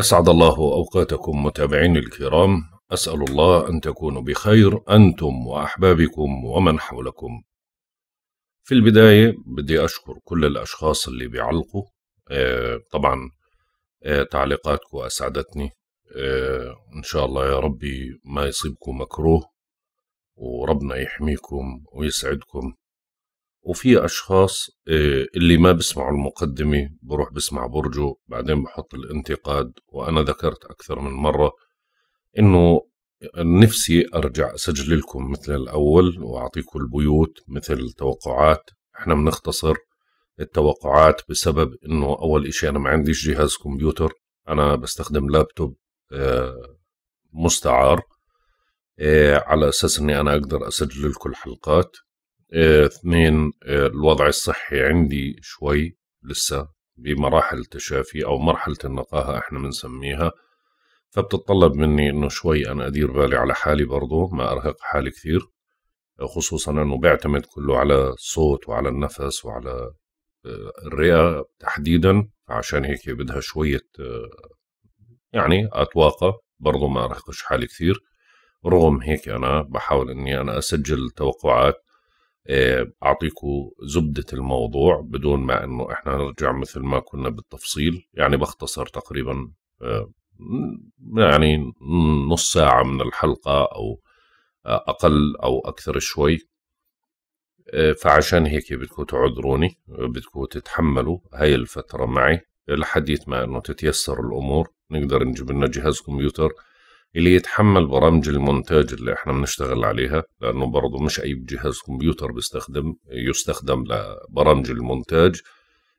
أسعد الله أوقاتكم متابعين الكرام أسأل الله أن تكونوا بخير أنتم وأحبابكم ومن حولكم في البداية بدي أشكر كل الأشخاص اللي بيعلقوا آه، طبعا آه، تعليقاتكم أسعدتني آه، إن شاء الله يا ربي ما يصيبكم مكروه وربنا يحميكم ويسعدكم وفي اشخاص آه، اللي ما بسمعوا المقدمه بروح بسمع برجه بعدين بحط الانتقاد وانا ذكرت اكثر من مره انه نفسي ارجع اسجل لكم مثل الاول واعطيكم البيوت مثل التوقعات احنا بنختصر التوقعات بسبب انه اول اشي انا ما عنديش جهاز كمبيوتر انا بستخدم لابتوب آه، مستعار آه، على اساس اني انا اقدر اسجل لكم الحلقات آه، اثنين آه، الوضع الصحي عندي شوي لسه بمراحل تشافي أو مرحلة النقاهة احنا بنسميها فبتطلب مني انه شوي انا ادير بالي على حالي برضه ما ارهق حالي كثير خصوصا انه بيعتمد كله على الصوت وعلى النفس وعلى آه، الرئه تحديدا عشان هيك بدها شويه يعني اتواقى برضه ما ارهقش حالي كثير رغم هيك انا بحاول اني انا اسجل توقعات آه، اعطيكم زبده الموضوع بدون ما انه احنا نرجع مثل ما كنا بالتفصيل يعني بختصر تقريبا آه، يعني نص ساعه من الحلقه او اقل او اكثر شوي آه، فعشان هيك بدكم تعذروني بدكم تتحملوا هاي الفتره معي لحديت ما انه تتيسر الامور نقدر نجيب لنا جهاز كمبيوتر اللي يتحمل برامج المونتاج اللي احنا بنشتغل عليها لانه برضه مش اي جهاز كمبيوتر بيستخدم يستخدم لبرامج المونتاج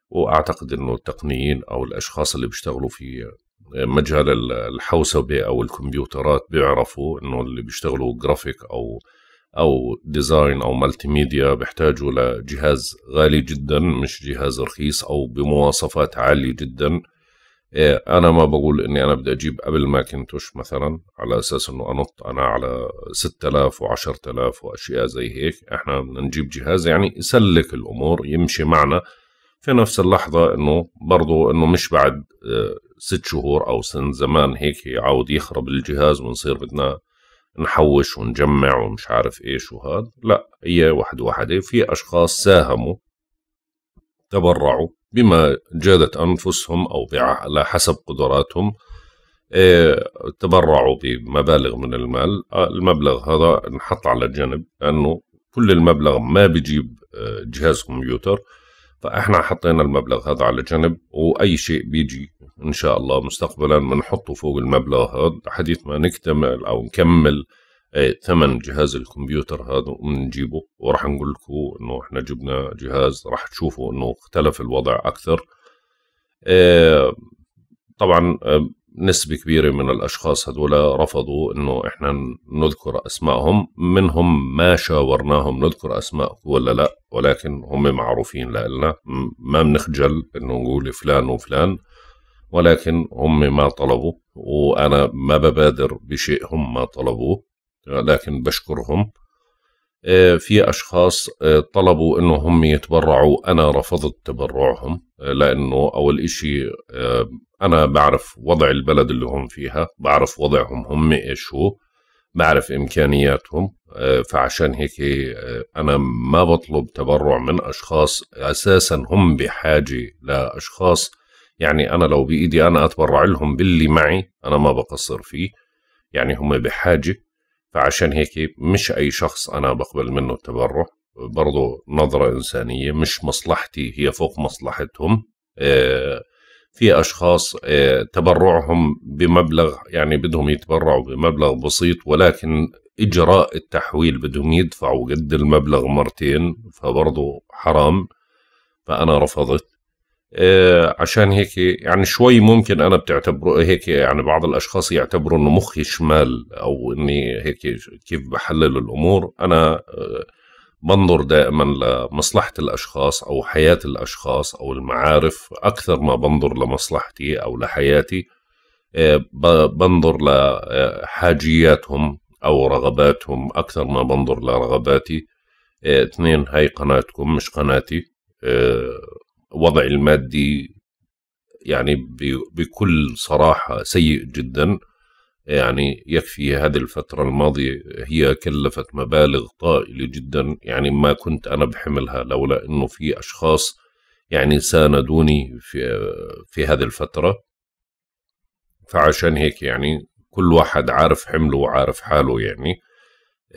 واعتقد انه التقنيين او الاشخاص اللي بيشتغلوا في مجال الحوسبه او الكمبيوترات بيعرفوا انه اللي بيشتغلوا جرافيك او او ديزاين او مالتي ميديا بيحتاجوا لجهاز غالي جدا مش جهاز رخيص او بمواصفات عاليه جدا إيه، انا ما بقول اني انا بدي اجيب قبل ماكنتوش مثلا على اساس انه انط انا على 6000 و10000 واشياء زي هيك احنا بدنا نجيب جهاز يعني يسلك الامور يمشي معنا في نفس اللحظة انه برضو انه مش بعد آه، ست شهور او سن زمان هيك يعاود يخرب الجهاز ونصير بدنا نحوش ونجمع ومش عارف ايش وهذا لا هي واحد واحدة في اشخاص ساهموا تبرعوا بما جادت أنفسهم أو على حسب قدراتهم آه، تبرعوا بمبالغ من المال آه، المبلغ هذا انحط على جنب لأنه كل المبلغ ما بيجيب آه، جهاز كمبيوتر فإحنا حطينا المبلغ هذا على جنب وأي شيء بيجي إن شاء الله مستقبلا بنحطه فوق المبلغ هذا حديث ما نكتمل أو نكمل ثمن جهاز الكمبيوتر هذا ونجيبه وراح نقول لكم انه احنا جبنا جهاز راح تشوفوا انه اختلف الوضع اكثر طبعا نسبة كبيرة من الأشخاص هذولا رفضوا إنه إحنا نذكر أسمائهم منهم ما شاورناهم نذكر أسماء ولا لا ولكن هم معروفين لنا ما بنخجل إنه نقول فلان وفلان ولكن هم ما طلبوا وأنا ما ببادر بشيء هم ما طلبوه لكن بشكرهم آه، في أشخاص آه، طلبوا إنه هم يتبرعوا أنا رفضت تبرعهم آه، لأنه أول إشي أنا بعرف وضع البلد اللي هم فيها بعرف وضعهم هم إيش هو بعرف إمكانياتهم فعشان هيك أنا ما بطلب تبرع من أشخاص أساسا هم بحاجة لأشخاص يعني أنا لو بإيدي أنا أتبرع لهم باللي معي أنا ما بقصر فيه يعني هم بحاجة فعشان هيك مش أي شخص أنا بقبل منه التبرع برضو نظرة إنسانية مش مصلحتي هي فوق مصلحتهم آه، في أشخاص آه، تبرعهم بمبلغ يعني بدهم يتبرعوا بمبلغ بسيط ولكن إجراء التحويل بدهم يدفعوا قد المبلغ مرتين فبرضو حرام فأنا رفضت آه، عشان هيك يعني شوي ممكن انا بتعتبره هيك يعني بعض الاشخاص يعتبروا انه مخي شمال او اني هيك كيف بحلل الامور انا آه، بنظر دائما لمصلحه الاشخاص او حياه الاشخاص او المعارف اكثر ما بنظر لمصلحتي او لحياتي آه، بنظر لحاجياتهم او رغباتهم اكثر ما بنظر لرغباتي اثنين هاي قناتكم مش قناتي وضعي المادي يعني بكل صراحة سيء جدا يعني يكفي هذه الفترة الماضية هي كلفت مبالغ طائلة جدا يعني ما كنت أنا بحملها لولا أنه في أشخاص يعني ساندوني في, في هذه الفترة فعشان هيك يعني كل واحد عارف حمله وعارف حاله يعني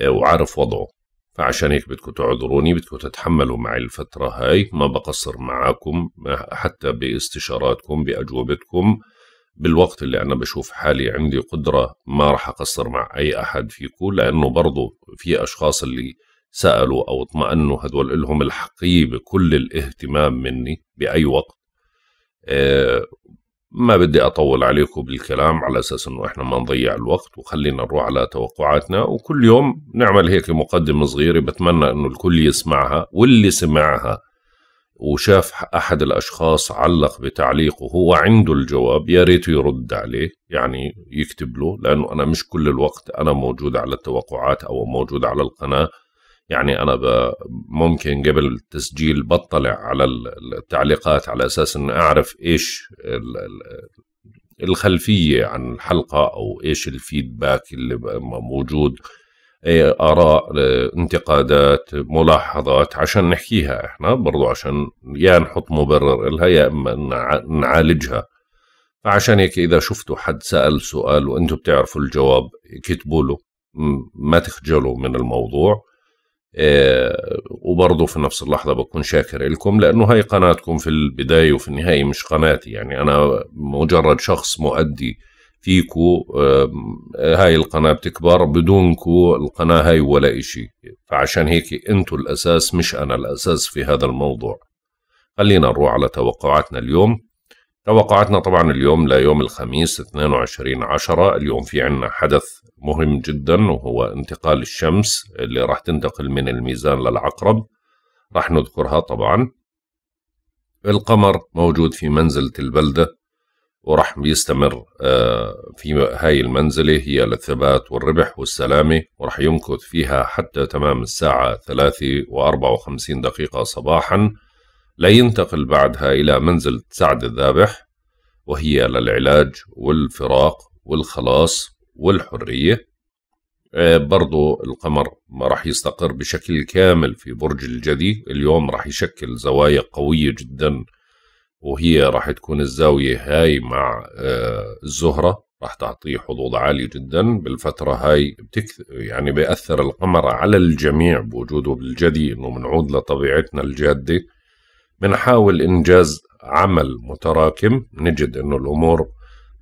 وعارف وضعه فعشان هيك بدكم تعذروني بدكم تتحملوا معي الفترة هاي ما بقصر معاكم حتى باستشاراتكم بأجوبتكم بالوقت اللي أنا بشوف حالي عندي قدرة ما راح أقصر مع أي أحد فيكم لأنه برضو في أشخاص اللي سألوا أو اطمأنوا هدول لهم الحقيقة بكل الاهتمام مني بأي وقت آه، ما بدي أطول عليكم بالكلام على أساس أنه إحنا ما نضيع الوقت وخلينا نروح على توقعاتنا وكل يوم نعمل هيك مقدمة صغيرة بتمنى أنه الكل يسمعها واللي سمعها وشاف أحد الأشخاص علق بتعليق وهو عنده الجواب يا ريت يرد عليه يعني يكتب له لأنه أنا مش كل الوقت أنا موجود على التوقعات أو موجود على القناة يعني انا ممكن قبل التسجيل بطلع على التعليقات على اساس ان اعرف ايش الخلفيه عن الحلقه او ايش الفيدباك اللي موجود إيه، اراء آه، انتقادات ملاحظات عشان نحكيها احنا برضو عشان يا نحط مبرر لها يا اما نعالجها فعشان هيك اذا شفتوا حد سال سؤال وانتم بتعرفوا الجواب كتبوا له ما تخجلوا من الموضوع آه، وبرضه في نفس اللحظة بكون شاكر لكم لأنه هاي قناتكم في البداية وفي النهاية مش قناتي يعني أنا مجرد شخص مؤدي فيكو آه، هاي القناة بتكبر بدونكو القناة هاي ولا إشي فعشان هيك أنتو الأساس مش أنا الأساس في هذا الموضوع خلينا نروح على توقعاتنا اليوم توقعاتنا طبعا اليوم ليوم الخميس 22 عشرة اليوم في عنا حدث مهم جدا وهو انتقال الشمس اللي راح تنتقل من الميزان للعقرب راح نذكرها طبعا القمر موجود في منزلة البلدة وراح بيستمر آه، في هاي المنزلة هي للثبات والربح والسلامة وراح يمكث فيها حتى تمام الساعة 3 و54 دقيقة صباحا لا ينتقل بعدها إلى منزل سعد الذابح وهي للعلاج والفراق والخلاص والحرية آه، برضو القمر ما راح يستقر بشكل كامل في برج الجدي اليوم راح يشكل زوايا قوية جدا وهي راح تكون الزاوية هاي مع آه، الزهرة راح تعطيه حظوظ عالي جدا بالفترة هاي بتكث... يعني بيأثر القمر على الجميع بوجوده بالجدي انه بنعود لطبيعتنا الجادة بنحاول إنجاز عمل متراكم نجد إنه الأمور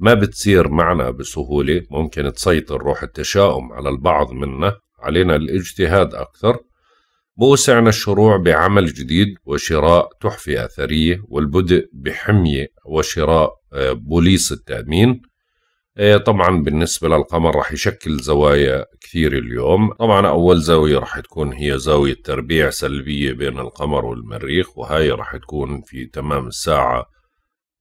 ما بتصير معنا بسهولة ممكن تسيطر روح التشاؤم على البعض منا علينا الاجتهاد أكثر بوسعنا الشروع بعمل جديد وشراء تحفة أثرية والبدء بحمية وشراء آه، بوليس التأمين إيه، طبعا بالنسبة للقمر رح يشكل زوايا كثير اليوم طبعا أول زاوية رح تكون هي زاوية تربيع سلبية بين القمر والمريخ وهاي رح تكون في تمام الساعة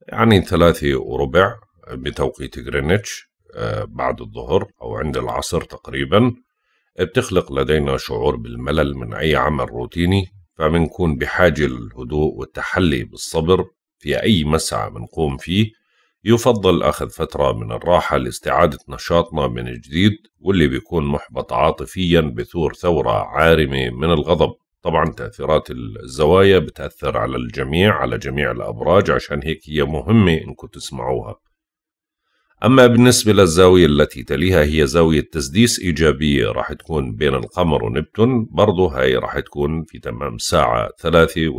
يعني ثلاثة وربع بتوقيت غرينتش إيه، بعد الظهر أو عند العصر تقريبا بتخلق لدينا شعور بالملل من أي عمل روتيني فمنكون بحاجة للهدوء والتحلي بالصبر في أي مسعى منقوم فيه يفضل أخذ فترة من الراحة لاستعادة نشاطنا من جديد واللي بيكون محبط عاطفيا بثور ثورة عارمة من الغضب طبعا تأثيرات الزوايا بتأثر على الجميع على جميع الأبراج عشان هيك هي مهمة إنكم تسمعوها أما بالنسبة للزاوية التي تليها هي زاوية تسديس إيجابية راح تكون بين القمر ونبتون برضو هاي راح تكون في تمام ساعة 3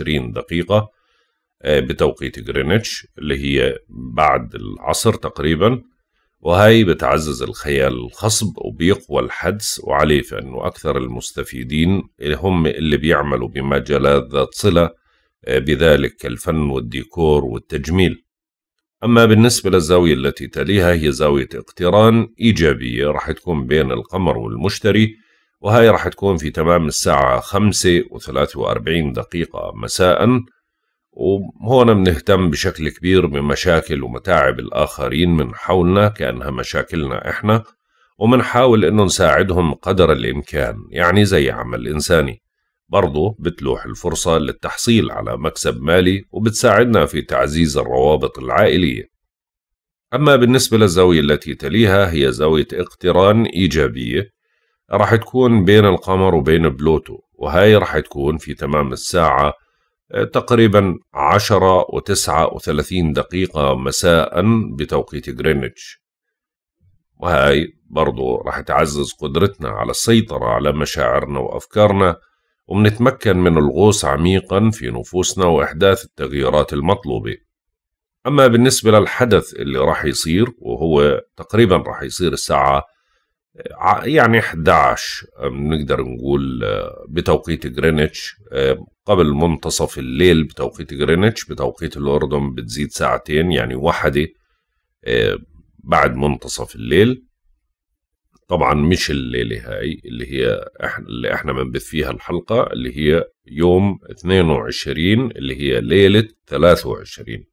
و22 دقيقة آه، بتوقيت جرينتش اللي هي بعد العصر تقريبا وهي بتعزز الخيال الخصب وبيقوى الحدس وعليه فإنه أكثر المستفيدين هم اللي بيعملوا بمجالات ذات صلة آه، بذلك الفن والديكور والتجميل أما بالنسبة للزاوية التي تليها هي زاوية اقتران إيجابية راح تكون بين القمر والمشتري وهي راح تكون في تمام الساعة خمسة وثلاثة وأربعين دقيقة مساءً وهون بنهتم بشكل كبير بمشاكل ومتاعب الآخرين من حولنا كأنها مشاكلنا إحنا ومنحاول إنه نساعدهم قدر الإمكان يعني زي عمل إنساني برضو بتلوح الفرصة للتحصيل على مكسب مالي وبتساعدنا في تعزيز الروابط العائلية أما بالنسبة للزاوية التي تليها هي زاوية اقتران إيجابية راح تكون بين القمر وبين بلوتو وهاي راح تكون في تمام الساعة تقريبا عشرة و وثلاثين دقيقة مساء بتوقيت غرينتش وهاي برضو راح تعزز قدرتنا على السيطرة على مشاعرنا وأفكارنا وبنتمكن من الغوص عميقا في نفوسنا وإحداث التغييرات المطلوبة أما بالنسبة للحدث اللي راح يصير وهو تقريبا راح يصير الساعة يعني 11 بنقدر نقول آه، بتوقيت جرينتش آه، قبل منتصف الليل بتوقيت جرينتش بتوقيت الأردن بتزيد ساعتين يعني واحدة آه، بعد منتصف الليل طبعا مش الليلة هاي اللي هي احنا اللي احنا بنبث فيها الحلقة اللي هي يوم 22 اللي هي ليلة 23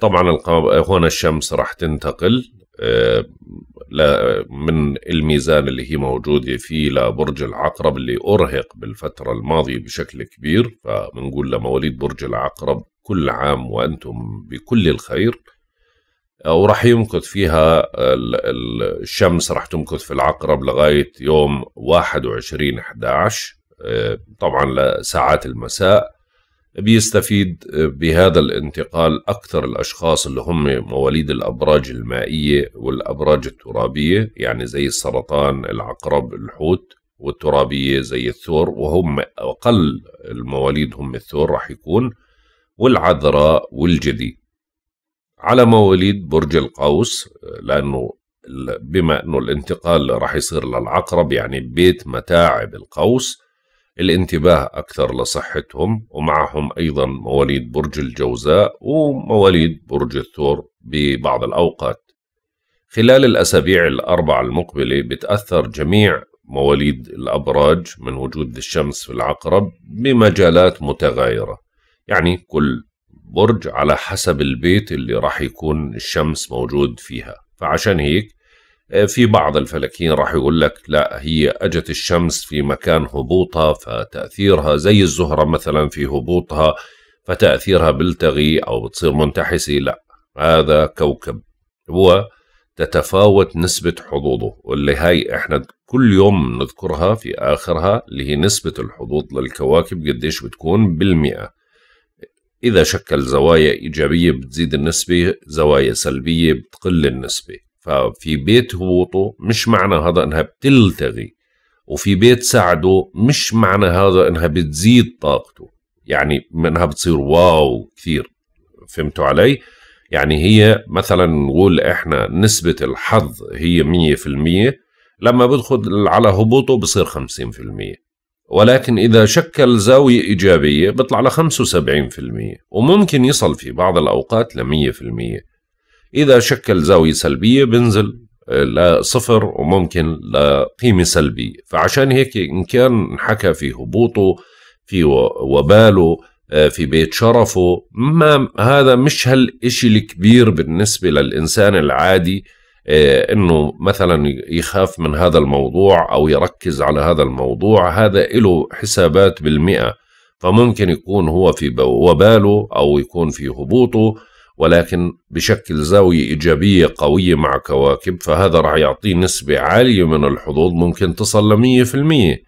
طبعا هون الشمس راح تنتقل آه، من الميزان اللي هي موجودة فيه لبرج العقرب اللي أرهق بالفترة الماضية بشكل كبير فبنقول لمواليد برج العقرب كل عام وأنتم بكل الخير آه، وراح يمكث فيها الشمس راح تمكث في العقرب لغاية يوم 21 11 آه، طبعا لساعات المساء بيستفيد بهذا الانتقال أكثر الأشخاص اللي هم مواليد الأبراج المائية والأبراج الترابية يعني زي السرطان العقرب الحوت والترابية زي الثور وهم أقل المواليد هم الثور راح يكون والعذراء والجدي على مواليد برج القوس لأنه بما أنه الانتقال راح يصير للعقرب يعني بيت متاعب القوس الانتباه أكثر لصحتهم ومعهم أيضا مواليد برج الجوزاء ومواليد برج الثور ببعض الأوقات خلال الأسابيع الأربع المقبلة بتأثر جميع مواليد الأبراج من وجود الشمس في العقرب بمجالات متغايرة يعني كل برج على حسب البيت اللي راح يكون الشمس موجود فيها فعشان هيك آه، في بعض الفلكيين راح يقول لك لا هي أجت الشمس في مكان هبوطها فتأثيرها زي الزهرة مثلا في هبوطها فتأثيرها بلتغي أو بتصير منتحسة لا هذا كوكب هو تتفاوت نسبة حظوظه واللي هاي احنا كل يوم نذكرها في آخرها اللي هي نسبة الحظوظ للكواكب قديش بتكون بالمئة إذا شكل زوايا إيجابية بتزيد النسبة زوايا سلبية بتقل النسبة ففي بيت هبوطه مش معنى هذا انها بتلتغي وفي بيت سعده مش معنى هذا انها بتزيد طاقته يعني انها بتصير واو كثير فهمتوا علي؟ يعني هي مثلا نقول احنا نسبة الحظ هي 100% لما بدخل على هبوطه بصير 50% ولكن إذا شكل زاوية إيجابية بطلع في 75% وممكن يصل في بعض الأوقات ل 100% إذا شكل زاوية سلبية بنزل آه، لصفر وممكن لقيمة سلبية فعشان هيك إن كان حكى في هبوطه في وباله آه، في بيت شرفه ما هذا مش هالإشي الكبير بالنسبة للإنسان العادي آه، انه مثلا يخاف من هذا الموضوع او يركز على هذا الموضوع هذا له حسابات بالمئة فممكن يكون هو في وباله او يكون في هبوطه ولكن بشكل زاوية إيجابية قوية مع كواكب فهذا رح يعطيه نسبة عالية من الحظوظ ممكن تصل لمية في المية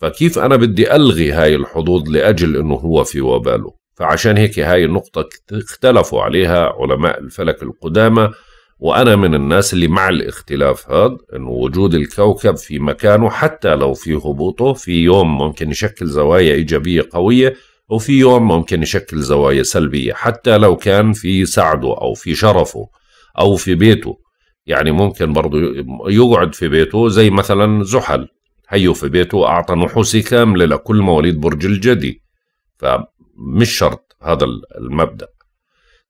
فكيف أنا بدي ألغي هاي الحظوظ لأجل أنه هو في وباله فعشان هيك هاي النقطة اختلفوا عليها علماء الفلك القدامى وأنا من الناس اللي مع الاختلاف هذا أنه وجود الكوكب في مكانه حتى لو في هبوطه في يوم ممكن يشكل زوايا إيجابية قوية وفي يوم ممكن يشكل زوايا سلبية حتى لو كان في سعده أو في شرفه أو في بيته يعني ممكن برضه يقعد في بيته زي مثلا زحل هيو في بيته أعطى نحوسي كاملة لكل مواليد برج الجدي فمش شرط هذا المبدأ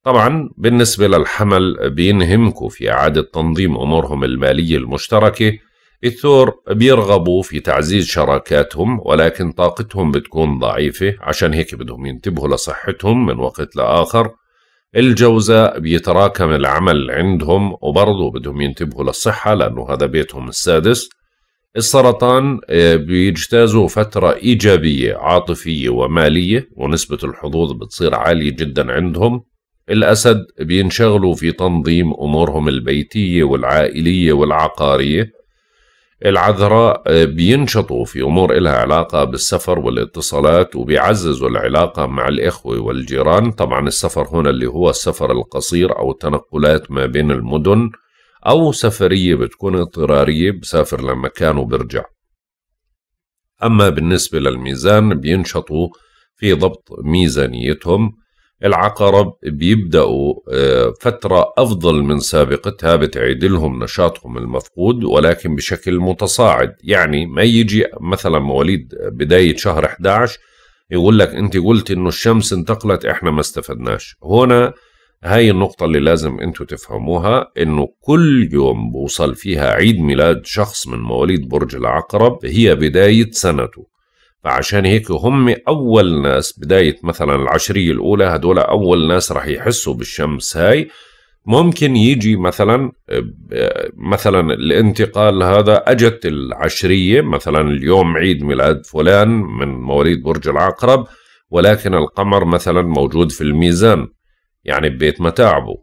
طبعا بالنسبة للحمل بينهمكوا في إعادة تنظيم أمورهم المالية المشتركة الثور بيرغبوا في تعزيز شراكاتهم ولكن طاقتهم بتكون ضعيفة عشان هيك بدهم ينتبهوا لصحتهم من وقت لآخر الجوزاء بيتراكم العمل عندهم وبرضه بدهم ينتبهوا للصحة لأنه هذا بيتهم السادس السرطان آه، بيجتازوا فترة إيجابية عاطفية ومالية ونسبة الحظوظ بتصير عالية جدا عندهم الأسد بينشغلوا في تنظيم أمورهم البيتية والعائلية والعقارية العذراء آه، بينشطوا في أمور إلها علاقة بالسفر والاتصالات وبيعززوا العلاقة مع الإخوة والجيران طبعا السفر هنا اللي هو السفر القصير أو التنقلات ما بين المدن أو سفرية بتكون اضطرارية بسافر لمكان وبرجع أما بالنسبة للميزان بينشطوا في ضبط ميزانيتهم العقرب بيبدأوا آه، فترة أفضل من سابقتها بتعيد لهم نشاطهم المفقود ولكن بشكل متصاعد يعني ما يجي مثلا مواليد بداية شهر 11 يقول لك أنت قلت إنه الشمس انتقلت إحنا ما استفدناش هنا هاي النقطة اللي لازم أنتوا تفهموها إنه كل يوم بوصل فيها عيد ميلاد شخص من مواليد برج العقرب هي بداية سنته فعشان هيك هم أول ناس بداية مثلا العشرية الأولى هدول أول ناس رح يحسوا بالشمس هاي ممكن يجي مثلا مثلا الانتقال هذا اجت العشريه مثلا اليوم عيد ميلاد فلان من مواليد برج العقرب ولكن القمر مثلا موجود في الميزان يعني ببيت متاعبه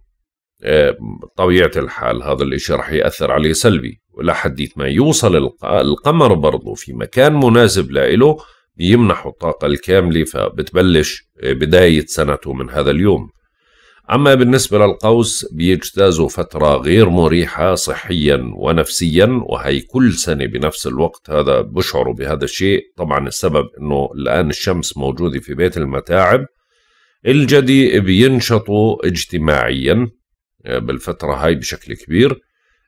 طبيعه الحال هذا الاشي رح ياثر عليه سلبي ولحديت ما يوصل القمر برضه في مكان مناسب لإله بيمنحوا الطاقة الكاملة فبتبلش بداية سنته من هذا اليوم أما بالنسبة للقوس بيجتازوا فترة غير مريحة صحيا ونفسيا وهي كل سنة بنفس الوقت هذا بشعروا بهذا الشيء طبعا السبب أنه الآن الشمس موجودة في بيت المتاعب الجدي بينشطوا اجتماعيا بالفترة هاي بشكل كبير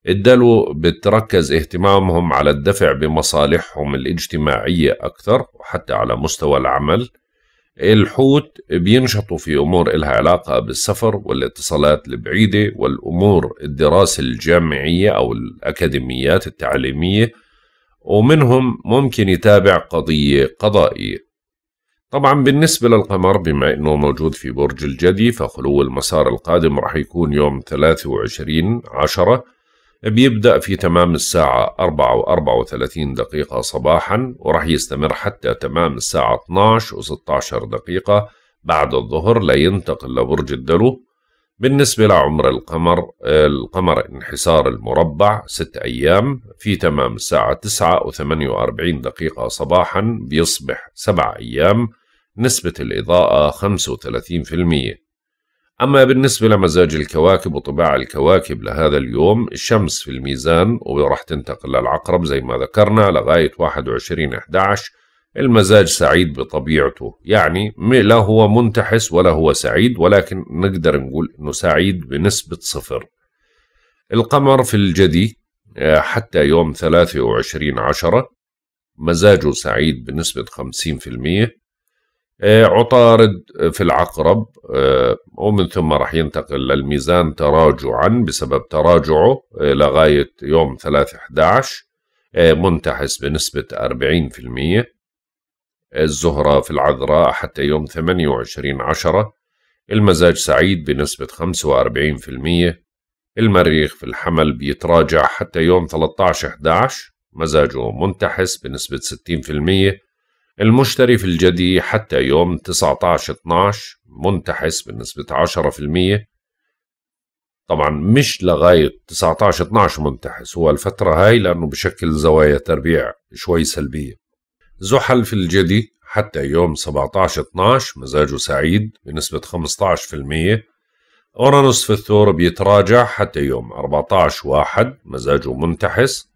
الدلو بتركز اهتمامهم على الدفع بمصالحهم الاجتماعية أكثر وحتى على مستوى العمل الحوت بينشطوا في أمور إلها علاقة بالسفر والاتصالات البعيدة والأمور الدراسة الجامعية أو الأكاديميات التعليمية ومنهم ممكن يتابع قضية قضائية طبعا بالنسبة للقمر بما أنه موجود في برج الجدي فخلو المسار القادم راح يكون يوم 23 عشرة بيبدأ في تمام الساعة 4 و 34 دقيقة صباحا ورح يستمر حتى تمام الساعة 12 و 16 دقيقة بعد الظهر لينتقل لبرج الدلو بالنسبة لعمر القمر القمر انحسار المربع ست أيام في تمام الساعة 9 و 48 دقيقة صباحا بيصبح سبع أيام نسبة الإضاءة 35% أما بالنسبة لمزاج الكواكب وطباع الكواكب لهذا اليوم الشمس في الميزان وراح تنتقل للعقرب زي ما ذكرنا لغاية 21 11 المزاج سعيد بطبيعته يعني لا هو منتحس ولا هو سعيد ولكن نقدر نقول أنه سعيد بنسبة صفر القمر في الجدي آه، حتى يوم 23 عشرة مزاجه سعيد بنسبة آه، عطارد آه، في العقرب آه، ومن ثم راح ينتقل للميزان تراجعا بسبب تراجعه لغاية يوم 3/11 منتحس بنسبة 40% الزهرة في العذراء حتى يوم 28/10 المزاج سعيد بنسبة 45% المريخ في الحمل بيتراجع حتى يوم 13/11 مزاجه منتحس بنسبة 60% المشتري في الجدي حتى يوم 19/12 منتحس بنسبة 10% طبعا مش لغاية 19/12 منتحس هو الفترة هاي لأنه بشكل زوايا تربيع شوي سلبية زحل في الجدي حتى يوم 17/12 مزاجه سعيد بنسبة 15% أورانوس في الثور بيتراجع حتى يوم 14/1 مزاجه منتحس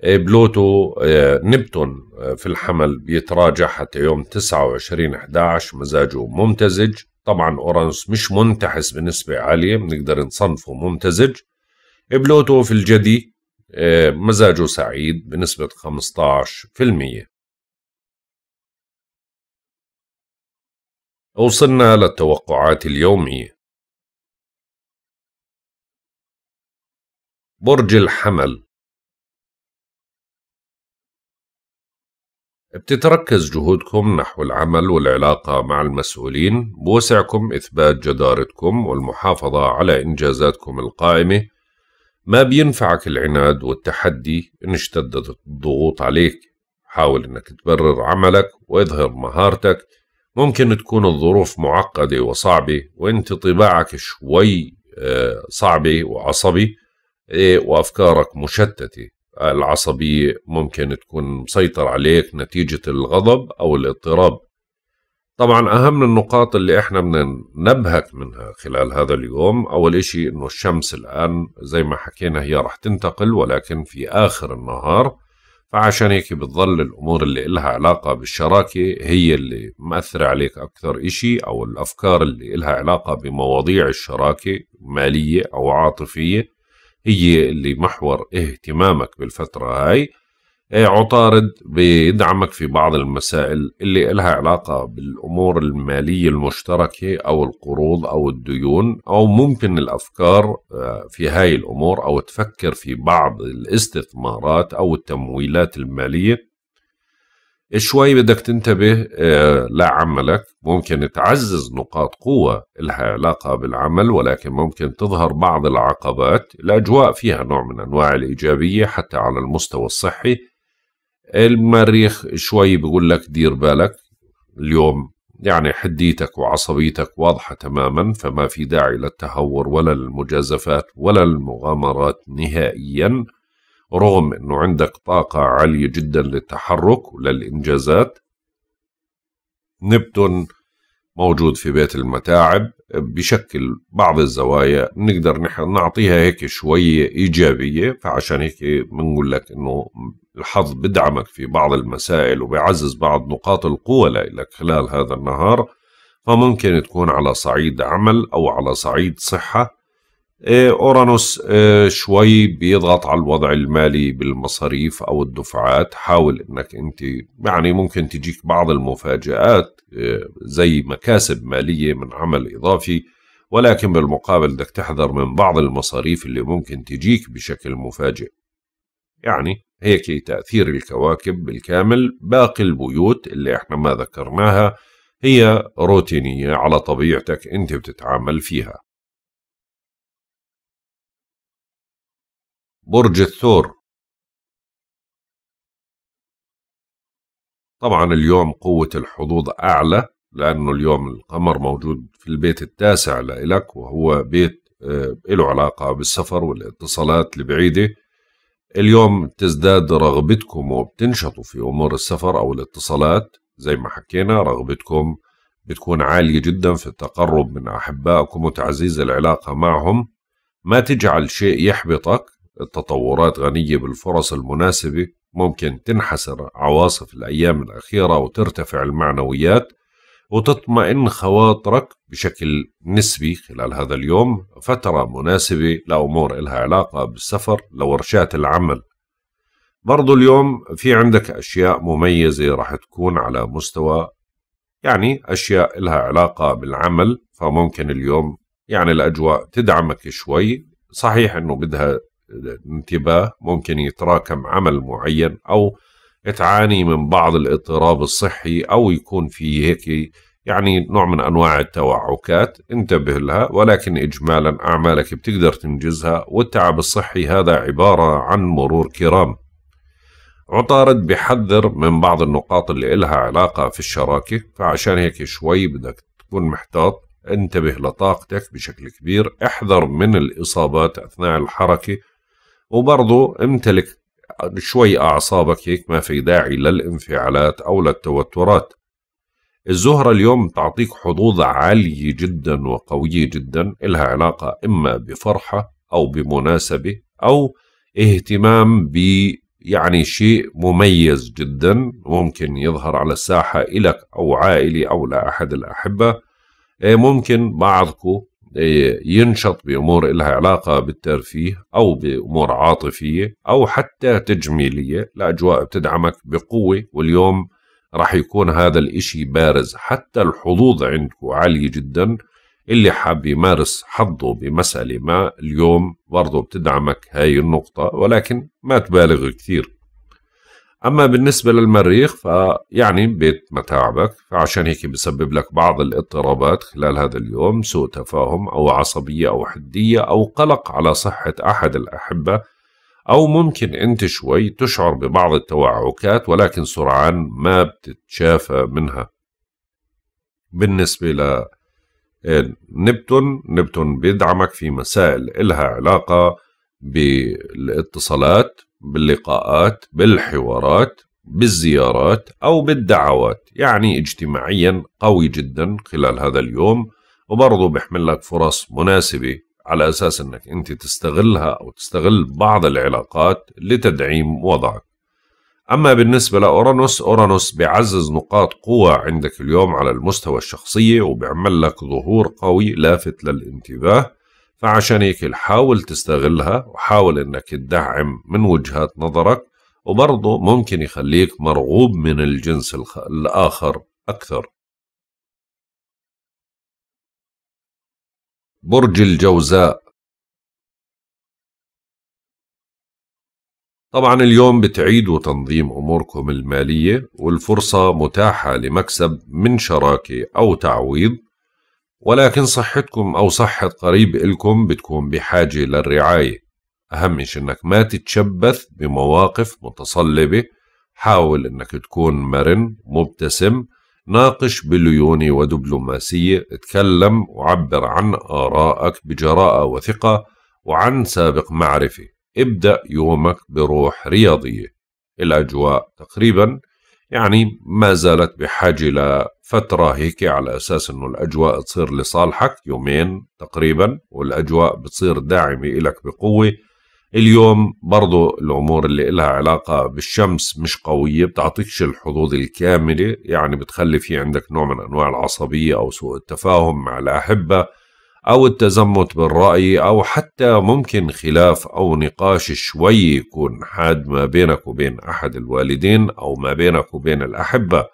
آه، بلوتو آه، نبتون آه، في الحمل بيتراجع حتى يوم 29 11 مزاجه ممتزج طبعا اورانوس مش منتحس بنسبة عالية بنقدر نصنفه ممتزج بلوتو في الجدي مزاجه سعيد بنسبة 15% وصلنا للتوقعات اليومية برج الحمل بتتركز جهودكم نحو العمل والعلاقة مع المسؤولين بوسعكم إثبات جدارتكم والمحافظة على إنجازاتكم القائمة ما بينفعك العناد والتحدي إن اشتدت الضغوط عليك حاول إنك تبرر عملك وإظهر مهارتك ممكن تكون الظروف معقدة وصعبة وإنت طباعك شوي آه، صعبة وعصبي إيه، وأفكارك مشتتة العصبية ممكن تكون مسيطر عليك نتيجة الغضب أو الاضطراب طبعا أهم النقاط اللي إحنا بدنا ننبهك منها خلال هذا اليوم أول إشي إنه الشمس الآن زي ما حكينا هي رح تنتقل ولكن في آخر النهار فعشان هيك بتظل الأمور اللي إلها علاقة بالشراكة هي اللي مأثرة عليك أكثر إشي أو الأفكار اللي إلها علاقة بمواضيع الشراكة مالية أو عاطفية هي اللي محور اهتمامك بالفترة هاي إيه، عطارد بيدعمك في بعض المسائل اللي لها علاقة بالأمور المالية المشتركة أو القروض أو الديون أو ممكن الأفكار آه، في هاي الأمور أو تفكر في بعض الاستثمارات أو التمويلات المالية شوي بدك تنتبه آه، لعملك ممكن تعزز نقاط قوة لها علاقة بالعمل ولكن ممكن تظهر بعض العقبات الأجواء فيها نوع من أنواع الإيجابية حتى على المستوى الصحي المريخ شوي بقول لك دير بالك اليوم يعني حديتك وعصبيتك واضحة تماما فما في داعي للتهور ولا للمجازفات ولا للمغامرات نهائيا رغم أنه عندك طاقة عالية جدا للتحرك وللإنجازات نبتون موجود في بيت المتاعب بشكل بعض الزوايا بنقدر نحن نعطيها هيك شوية إيجابية فعشان هيك بنقول لك إنه الحظ بدعمك في بعض المسائل وبيعزز بعض نقاط القوة لك خلال هذا النهار فممكن تكون على صعيد عمل أو على صعيد صحة إيه، اورانوس إيه، شوي بيضغط على الوضع المالي بالمصاريف او الدفعات حاول انك انت يعني ممكن تجيك بعض المفاجات إيه، زي مكاسب ماليه من عمل اضافي ولكن بالمقابل بدك تحذر من بعض المصاريف اللي ممكن تجيك بشكل مفاجئ يعني هيك تاثير الكواكب بالكامل باقي البيوت اللي احنا ما ذكرناها هي روتينيه على طبيعتك انت بتتعامل فيها برج الثور طبعا اليوم قوة الحظوظ أعلى لأنه اليوم القمر موجود في البيت التاسع لإلك وهو بيت آه، له علاقة بالسفر والاتصالات البعيدة اليوم تزداد رغبتكم وبتنشطوا في أمور السفر أو الاتصالات زي ما حكينا رغبتكم بتكون عالية جدا في التقرب من أحبائكم وتعزيز العلاقة معهم ما تجعل شيء يحبطك التطورات غنية بالفرص المناسبة ممكن تنحسر عواصف الأيام الأخيرة وترتفع المعنويات وتطمئن خواطرك بشكل نسبي خلال هذا اليوم فترة مناسبة لأمور إلها علاقة بالسفر لورشات العمل برضو اليوم في عندك أشياء مميزة رح تكون على مستوى يعني أشياء إلها علاقة بالعمل فممكن اليوم يعني الأجواء تدعمك شوي صحيح أنه بدها الانتباه ممكن يتراكم عمل معين أو تعاني من بعض الاضطراب الصحي أو يكون في هيك يعني نوع من أنواع التوعكات انتبه لها ولكن إجمالا أعمالك بتقدر تنجزها والتعب الصحي هذا عبارة عن مرور كرام عطارد بحذر من بعض النقاط اللي إلها علاقة في الشراكة فعشان هيك شوي بدك تكون محتاط انتبه لطاقتك بشكل كبير احذر من الإصابات أثناء الحركة وبرضه امتلك شوي أعصابك هيك ما في داعي للانفعالات أو للتوترات الزهرة اليوم تعطيك حظوظ عالية جدا وقوية جدا إلها علاقة إما بفرحة أو بمناسبة أو اهتمام ب يعني شيء مميز جدا ممكن يظهر على الساحة إلك أو عائلي أو لأحد الأحبة إيه، ممكن بعضكم ينشط بأمور إلها علاقة بالترفيه أو بأمور عاطفية أو حتى تجميلية الأجواء بتدعمك بقوة واليوم راح يكون هذا الإشي بارز حتى الحظوظ عندك عالية جدا اللي حاب يمارس حظه بمسألة ما اليوم برضه بتدعمك هاي النقطة ولكن ما تبالغ كثير أما بالنسبة للمريخ فيعني بيت متاعبك فعشان هيك بسبب لك بعض الاضطرابات خلال هذا اليوم سوء تفاهم أو عصبية أو حدية أو قلق على صحة أحد الأحبة أو ممكن أنت شوي تشعر ببعض التوعكات ولكن سرعان ما بتتشافى منها بالنسبة ل آه، نبتون نبتون بيدعمك في مسائل إلها علاقة بالاتصالات باللقاءات بالحوارات بالزيارات أو بالدعوات يعني اجتماعيا قوي جدا خلال هذا اليوم وبرضه بيحمل لك فرص مناسبة على أساس أنك أنت تستغلها أو تستغل بعض العلاقات لتدعيم وضعك أما بالنسبة لأورانوس أورانوس بيعزز نقاط قوة عندك اليوم على المستوى الشخصية وبيعمل لك ظهور قوي لافت للانتباه فعشان هيك حاول تستغلها وحاول انك تدعم من وجهات نظرك وبرضه ممكن يخليك مرغوب من الجنس الآخر أكثر برج الجوزاء طبعا اليوم بتعيدوا تنظيم أموركم المالية والفرصة متاحة لمكسب من شراكة أو تعويض ولكن صحتكم أو صحة قريب إلكم بتكون بحاجة للرعاية أهم شي إنك ما تتشبث بمواقف متصلبة حاول إنك تكون مرن مبتسم ناقش بليونة ودبلوماسية اتكلم وعبر عن آرائك بجراءة وثقة وعن سابق معرفة ابدأ يومك بروح رياضية الأجواء تقريبا يعني ما زالت بحاجة لفترة هيك على أساس أنه الأجواء تصير لصالحك يومين تقريبا والأجواء بتصير داعمة إلك بقوة اليوم برضو الأمور اللي إلها علاقة بالشمس مش قوية بتعطيكش الحظوظ الكاملة يعني بتخلي في عندك نوع من أنواع العصبية أو سوء التفاهم مع الأحبة أو التزمت بالرأي أو حتى ممكن خلاف أو نقاش شوي يكون حاد ما بينك وبين أحد الوالدين أو ما بينك وبين الأحبة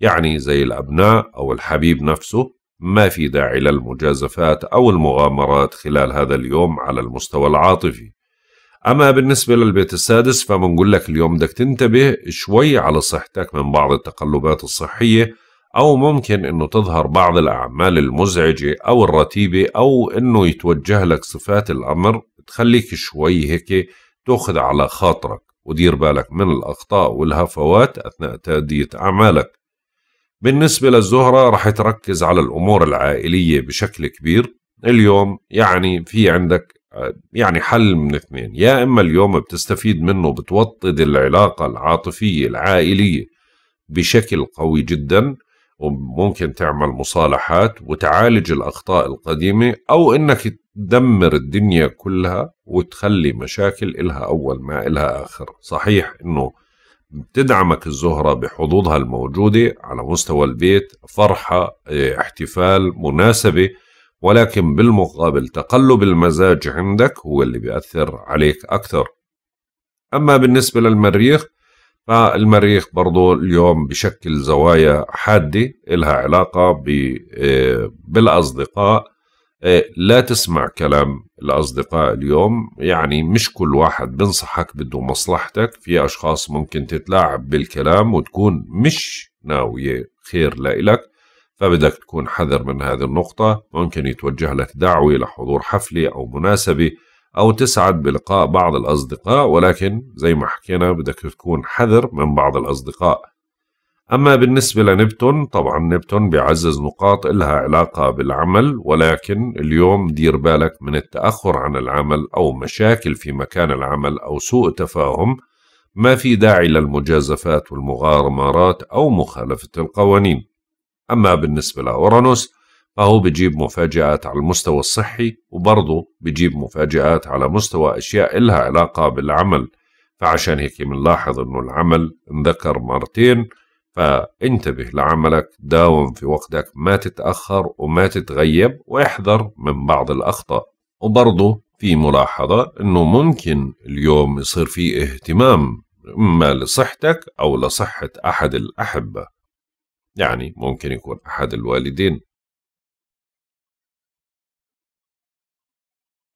يعني زي الأبناء أو الحبيب نفسه ما في داعي للمجازفات أو المغامرات خلال هذا اليوم على المستوى العاطفي أما بالنسبة للبيت السادس فمنقول لك اليوم بدك تنتبه شوي على صحتك من بعض التقلبات الصحية أو ممكن أنه تظهر بعض الأعمال المزعجة أو الرتيبة أو أنه يتوجه لك صفات الأمر تخليك شوي هيك تأخذ على خاطرك ودير بالك من الأخطاء والهفوات أثناء تأدية أعمالك بالنسبة للزهرة رح تركز على الأمور العائلية بشكل كبير اليوم يعني في عندك يعني حل من اثنين يا إما اليوم بتستفيد منه بتوطد العلاقة العاطفية العائلية بشكل قوي جدا وممكن تعمل مصالحات وتعالج الأخطاء القديمة أو إنك تدمر الدنيا كلها وتخلي مشاكل إلها أول ما إلها آخر صحيح إنه بتدعمك الزهرة بحظوظها الموجودة على مستوى البيت فرحة آه، احتفال مناسبة ولكن بالمقابل تقلب المزاج عندك هو اللي بيأثر عليك أكثر أما بالنسبة للمريخ فالمريخ برضو اليوم بشكل زوايا حادة إلها علاقة آه، بالأصدقاء آه، لا تسمع كلام الأصدقاء اليوم يعني مش كل واحد بنصحك بده مصلحتك في أشخاص ممكن تتلاعب بالكلام وتكون مش ناوية خير لإلك فبدك تكون حذر من هذه النقطة ممكن يتوجه لك دعوة لحضور حفلة أو مناسبة أو تسعد بلقاء بعض الأصدقاء ولكن زي ما حكينا بدك تكون حذر من بعض الأصدقاء أما بالنسبة لنبتون طبعا نبتون بيعزز نقاط إلها علاقة بالعمل ولكن اليوم دير بالك من التأخر عن العمل أو مشاكل في مكان العمل أو سوء تفاهم ما في داعي للمجازفات والمغامرات أو مخالفة القوانين أما بالنسبة لأورانوس فهو بجيب مفاجآت على المستوى الصحي وبرضه بجيب مفاجآت على مستوى أشياء إلها علاقة بالعمل فعشان هيك بنلاحظ إنه العمل انذكر مرتين فانتبه لعملك داوم في وقتك ما تتأخر وما تتغيب واحذر من بعض الأخطاء وبرضه في ملاحظة إنه ممكن اليوم يصير في اهتمام إما لصحتك أو لصحة أحد الأحبة يعني ممكن يكون أحد الوالدين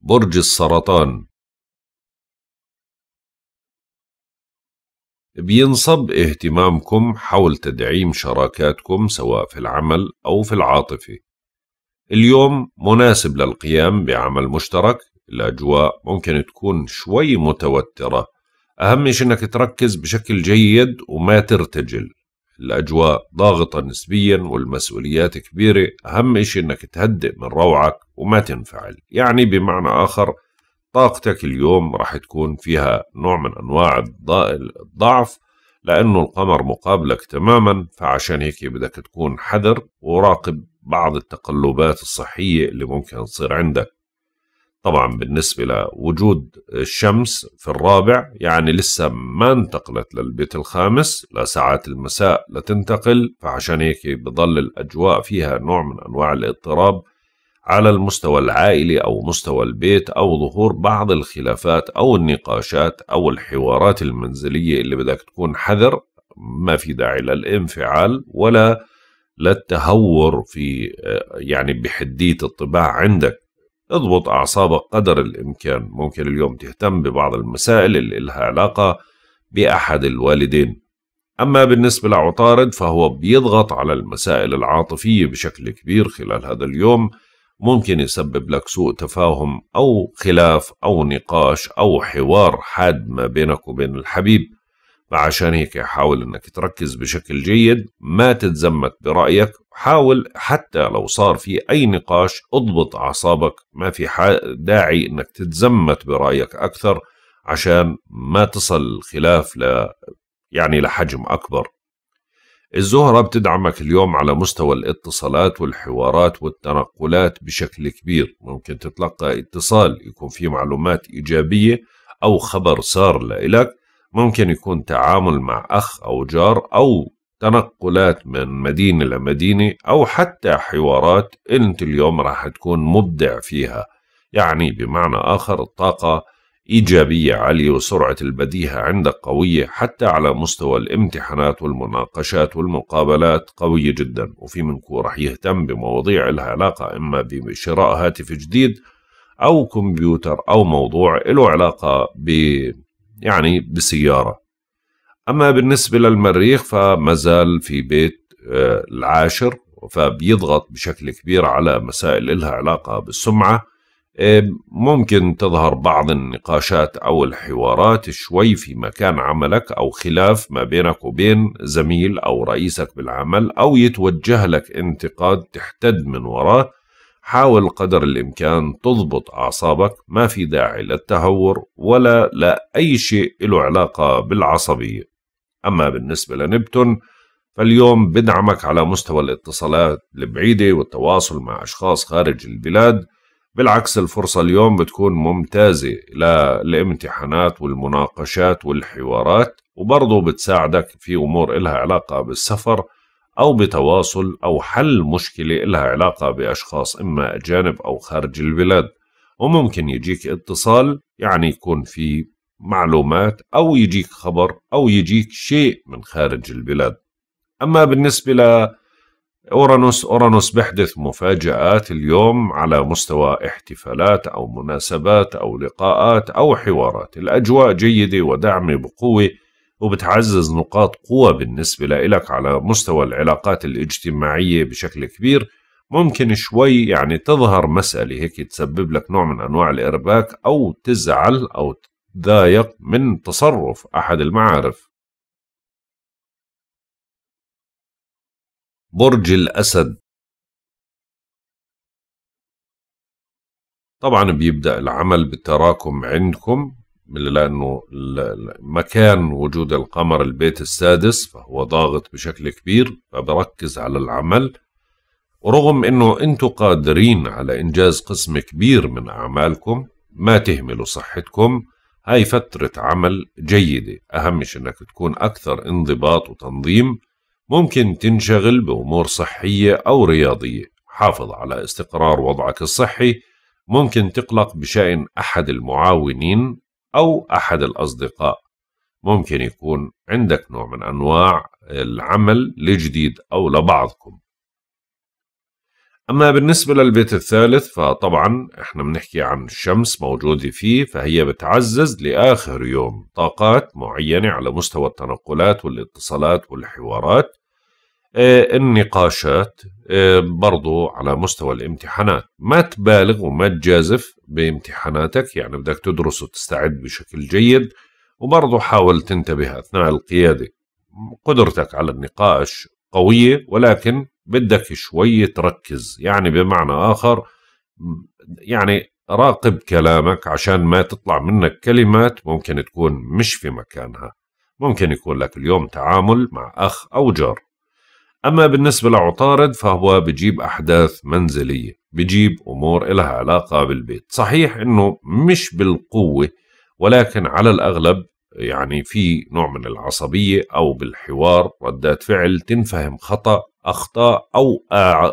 برج السرطان بينصب اهتمامكم حول تدعيم شراكاتكم سواء في العمل أو في العاطفة اليوم مناسب للقيام بعمل مشترك الأجواء ممكن تكون شوي متوترة أهم شيء أنك تركز بشكل جيد وما ترتجل الأجواء ضاغطة نسبيا والمسؤوليات كبيرة أهم إشي إنك تهدئ من روعك وما تنفعل يعني بمعنى آخر طاقتك اليوم راح تكون فيها نوع من أنواع الضعف لأنه القمر مقابلك تماما فعشان هيك بدك تكون حذر وراقب بعض التقلبات الصحية اللي ممكن تصير عندك طبعا بالنسبة لوجود الشمس في الرابع يعني لسه ما انتقلت للبيت الخامس لساعات المساء لتنتقل فعشان هيك بضل الأجواء فيها نوع من أنواع الاضطراب على المستوى العائلي أو مستوى البيت أو ظهور بعض الخلافات أو النقاشات أو الحوارات المنزلية اللي بدك تكون حذر ما في داعي للانفعال ولا للتهور في آه، يعني بحدية الطباع عندك اضبط أعصابك قدر الإمكان ممكن اليوم تهتم ببعض المسائل اللي لها علاقة بأحد الوالدين أما بالنسبة لعطارد فهو بيضغط على المسائل العاطفية بشكل كبير خلال هذا اليوم ممكن يسبب لك سوء تفاهم أو خلاف أو نقاش أو حوار حاد ما بينك وبين الحبيب فعشان هيك حاول انك تركز بشكل جيد ما تتزمت برايك حاول حتى لو صار في اي نقاش اضبط اعصابك ما في داعي انك تتزمت برايك اكثر عشان ما تصل الخلاف ل يعني لحجم اكبر الزهرة بتدعمك اليوم على مستوى الاتصالات والحوارات والتنقلات بشكل كبير ممكن تتلقى اتصال يكون فيه معلومات إيجابية أو خبر صار لإلك ممكن يكون تعامل مع أخ أو جار أو تنقلات من مدينة لمدينة أو حتى حوارات أنت اليوم راح تكون مبدع فيها يعني بمعنى آخر الطاقة إيجابية عالية وسرعة البديهة عندك قوية حتى على مستوى الامتحانات والمناقشات والمقابلات قوية جدا وفي منكم راح يهتم بمواضيع لها علاقة إما بشراء هاتف جديد أو كمبيوتر أو موضوع له علاقة ب يعني بسيارة أما بالنسبة للمريخ فما زال في بيت آه، العاشر فبيضغط بشكل كبير على مسائل لها علاقة بالسمعة ممكن تظهر بعض النقاشات أو الحوارات شوي في مكان عملك أو خلاف ما بينك وبين زميل أو رئيسك بالعمل أو يتوجه لك انتقاد تحتد من وراه حاول قدر الإمكان تضبط أعصابك ما في داعي للتهور ولا لأي شيء له علاقة بالعصبية أما بالنسبة لنبتون فاليوم بدعمك على مستوى الاتصالات البعيدة والتواصل مع أشخاص خارج البلاد بالعكس الفرصة اليوم بتكون ممتازة للامتحانات والمناقشات والحوارات وبرضه بتساعدك في أمور إلها علاقة بالسفر أو بتواصل أو حل مشكلة إلها علاقة بأشخاص إما أجانب أو خارج البلاد وممكن يجيك اتصال يعني يكون في معلومات أو يجيك خبر أو يجيك شيء من خارج البلاد أما بالنسبة ل أورانوس أورانوس بحدث مفاجآت اليوم على مستوى احتفالات أو مناسبات أو لقاءات أو حوارات الأجواء جيدة وداعمة بقوة وبتعزز نقاط قوة بالنسبة لإلك على مستوى العلاقات الاجتماعية بشكل كبير ممكن شوي يعني تظهر مسألة هيك تسبب لك نوع من أنواع الإرباك أو تزعل أو تضايق من تصرف أحد المعارف برج الأسد طبعا بيبدأ العمل بالتراكم عندكم لأنه مكان وجود القمر البيت السادس فهو ضاغط بشكل كبير فبركز على العمل ورغم أنه أنتم قادرين على إنجاز قسم كبير من أعمالكم ما تهملوا صحتكم هاي فترة عمل جيدة أهم شيء أنك تكون أكثر انضباط وتنظيم ممكن تنشغل بأمور صحية أو رياضية حافظ على استقرار وضعك الصحي ممكن تقلق بشأن أحد المعاونين أو أحد الأصدقاء ممكن يكون عندك نوع من أنواع العمل لجديد أو لبعضكم أما بالنسبة للبيت الثالث فطبعا إحنا بنحكي عن الشمس موجودة فيه فهي بتعزز لآخر يوم طاقات معينة على مستوى التنقلات والاتصالات والحوارات آه، النقاشات آه، برضو على مستوى الامتحانات ما تبالغ وما تجازف بامتحاناتك يعني بدك تدرس وتستعد بشكل جيد وبرضو حاول تنتبه أثناء القيادة قدرتك على النقاش قوية ولكن بدك شوي تركز يعني بمعنى آخر يعني راقب كلامك عشان ما تطلع منك كلمات ممكن تكون مش في مكانها ممكن يكون لك اليوم تعامل مع أخ أو جار أما بالنسبة لعطارد فهو بجيب أحداث منزلية بجيب أمور إلها علاقة بالبيت صحيح أنه مش بالقوة ولكن على الأغلب يعني في نوع من العصبية أو بالحوار ردات فعل تنفهم خطأ أخطاء أو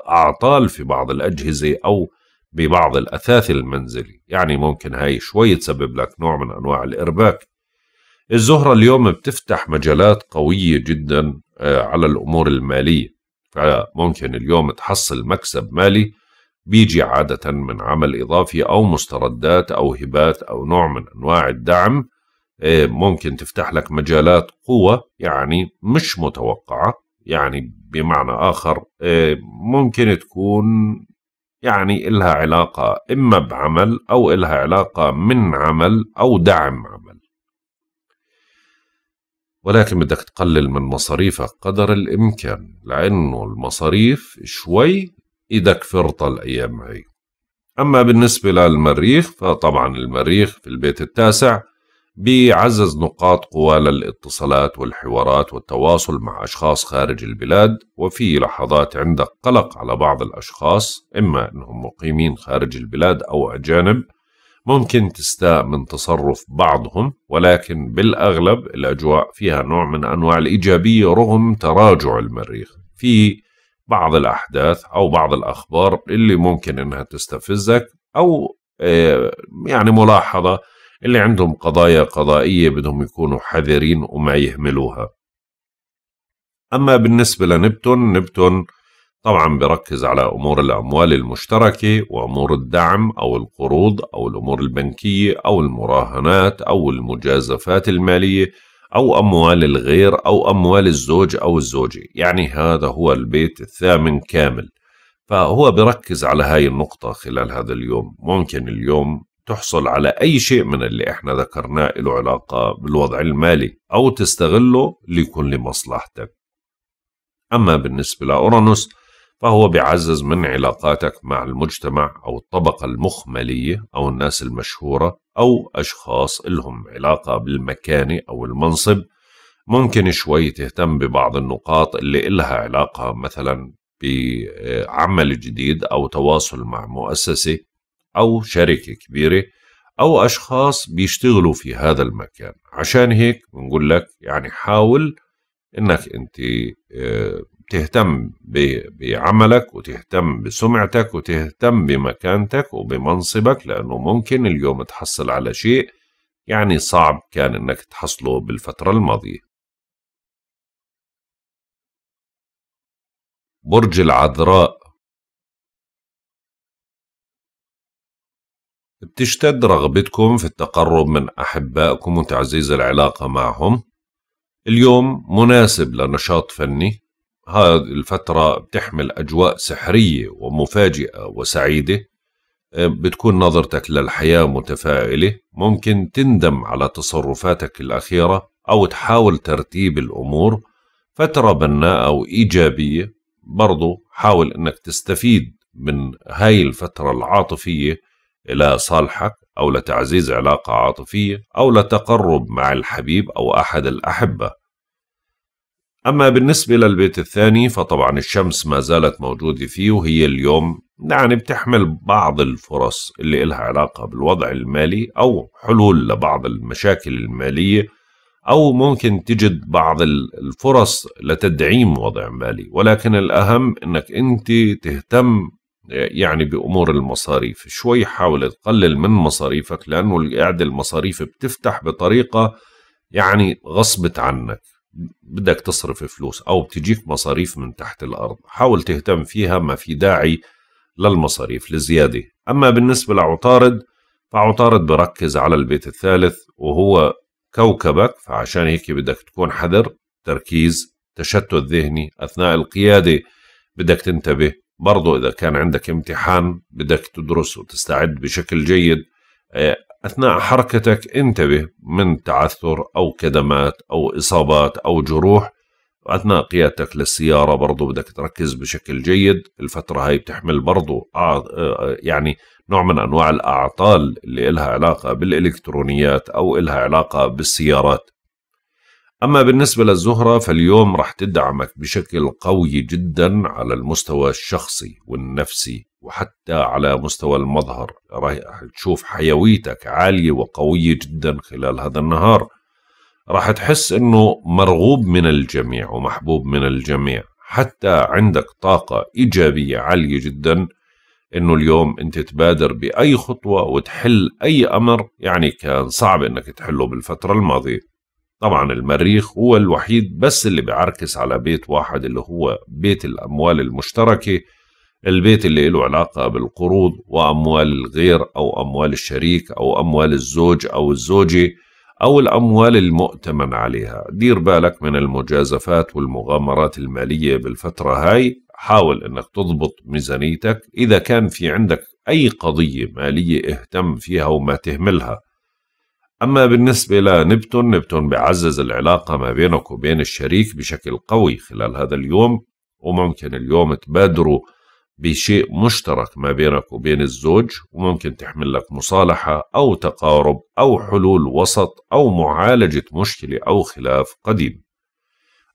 أعطال في بعض الأجهزة أو ببعض الأثاث المنزلي يعني ممكن هاي شوي تسبب لك نوع من أنواع الإرباك الزهرة اليوم بتفتح مجالات قوية جدا آه، على الأمور المالية فممكن اليوم تحصل مكسب مالي بيجي عادة من عمل إضافي أو مستردات أو هبات أو نوع من أنواع الدعم آه، ممكن تفتح لك مجالات قوة يعني مش متوقعة يعني بمعنى آخر آه، ممكن تكون يعني إلها علاقة إما بعمل أو إلها علاقة من عمل أو دعم عمل ولكن بدك تقلل من مصاريفك قدر الإمكان لأنه المصاريف شوي إيدك فرطة الأيام هي أما بالنسبة للمريخ فطبعا المريخ في البيت التاسع بيعزز نقاط قوى للاتصالات والحوارات والتواصل مع أشخاص خارج البلاد وفي لحظات عندك قلق على بعض الأشخاص إما أنهم مقيمين خارج البلاد أو أجانب ممكن تستاء من تصرف بعضهم ولكن بالأغلب الأجواء فيها نوع من أنواع الإيجابية رغم تراجع المريخ في بعض الأحداث أو بعض الأخبار اللي ممكن أنها تستفزك أو آه، يعني ملاحظة اللي عندهم قضايا قضائية بدهم يكونوا حذرين وما يهملوها أما بالنسبة لنبتون نبتون طبعا بركز على امور الاموال المشتركه وامور الدعم او القروض او الامور البنكيه او المراهنات او المجازفات الماليه او اموال الغير او اموال الزوج او الزوجه يعني هذا هو البيت الثامن كامل فهو بركز على هاي النقطة خلال هذا اليوم ممكن اليوم تحصل على أي شيء من اللي إحنا ذكرناه له علاقة بالوضع المالي أو تستغله ليكون لمصلحتك أما بالنسبة لأورانوس فهو بيعزز من علاقاتك مع المجتمع أو الطبقة المخملية أو الناس المشهورة أو أشخاص لهم علاقة بالمكانة أو المنصب ممكن شوي تهتم ببعض النقاط اللي إلها علاقة مثلا بعمل جديد أو تواصل مع مؤسسة أو شركة كبيرة أو أشخاص بيشتغلوا في هذا المكان عشان هيك بنقول لك يعني حاول إنك أنت آه، تهتم بعملك وتهتم بسمعتك وتهتم بمكانتك وبمنصبك لأنه ممكن اليوم تحصل على شيء يعني صعب كان أنك تحصله بالفترة الماضية برج العذراء بتشتد رغبتكم في التقرب من أحبائكم وتعزيز العلاقة معهم اليوم مناسب لنشاط فني هذه الفترة بتحمل أجواء سحرية ومفاجئة وسعيدة إيه، بتكون نظرتك للحياة متفائلة ممكن تندم على تصرفاتك الأخيرة أو تحاول ترتيب الأمور فترة بناءة وإيجابية برضو حاول أنك تستفيد من هاي الفترة العاطفية إلى صالحك أو لتعزيز علاقة عاطفية أو لتقرب مع الحبيب أو أحد الأحبة أما بالنسبة للبيت الثاني فطبعا الشمس ما زالت موجودة فيه وهي اليوم يعني بتحمل بعض الفرص اللي إلها علاقة بالوضع المالي أو حلول لبعض المشاكل المالية أو ممكن تجد بعض الفرص لتدعيم وضع مالي ولكن الأهم أنك أنت تهتم يعني بأمور المصاريف شوي حاول تقلل من مصاريفك لأنه القعدة المصاريف بتفتح بطريقة يعني غصبت عنك بدك تصرف فلوس او بتجيك مصاريف من تحت الارض حاول تهتم فيها ما في داعي للمصاريف لزيادة اما بالنسبه لعطارد فعطارد بركز على البيت الثالث وهو كوكبك فعشان هيك بدك تكون حذر تركيز تشتت ذهني اثناء القياده بدك تنتبه برضو اذا كان عندك امتحان بدك تدرس وتستعد بشكل جيد آه، أثناء حركتك انتبه من تعثر أو كدمات أو إصابات أو جروح وأثناء قيادتك للسيارة برضو بدك تركز بشكل جيد الفترة هاي بتحمل برضو يعني نوع من أنواع الأعطال اللي إلها علاقة بالإلكترونيات أو إلها علاقة بالسيارات أما بالنسبة للزهرة فاليوم رح تدعمك بشكل قوي جدا على المستوى الشخصي والنفسي وحتى على مستوى المظهر راح تشوف حيويتك عالية وقوية جدا خلال هذا النهار راح تحس انه مرغوب من الجميع ومحبوب من الجميع حتى عندك طاقة إيجابية عالية جدا انه اليوم انت تبادر بأي خطوة وتحل أي أمر يعني كان صعب انك تحله بالفترة الماضية طبعا المريخ هو الوحيد بس اللي بيعركز على بيت واحد اللي هو بيت الأموال المشتركة البيت اللي له علاقة بالقروض وأموال الغير أو أموال الشريك أو أموال الزوج أو الزوجة أو الأموال المؤتمن عليها دير بالك من المجازفات والمغامرات المالية بالفترة هاي حاول أنك تضبط ميزانيتك إذا كان في عندك أي قضية مالية اهتم فيها وما تهملها أما بالنسبة لنبتون نبتون بيعزز العلاقة ما بينك وبين الشريك بشكل قوي خلال هذا اليوم وممكن اليوم تبادروا بشيء مشترك ما بينك وبين الزوج وممكن تحمل لك مصالحة أو تقارب أو حلول وسط أو معالجة مشكلة أو خلاف قديم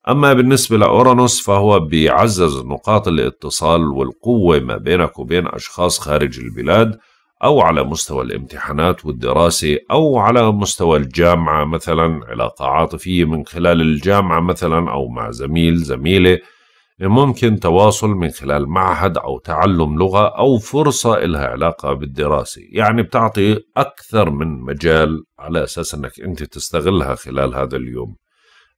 أما بالنسبة لأورانوس فهو بيعزز نقاط الاتصال والقوة ما بينك وبين أشخاص خارج البلاد أو على مستوى الامتحانات والدراسة أو على مستوى الجامعة مثلا علاقة عاطفية من خلال الجامعة مثلا أو مع زميل زميلة ممكن تواصل من خلال معهد أو تعلم لغة أو فرصة إلها علاقة بالدراسة يعني بتعطي أكثر من مجال على أساس أنك أنت تستغلها خلال هذا اليوم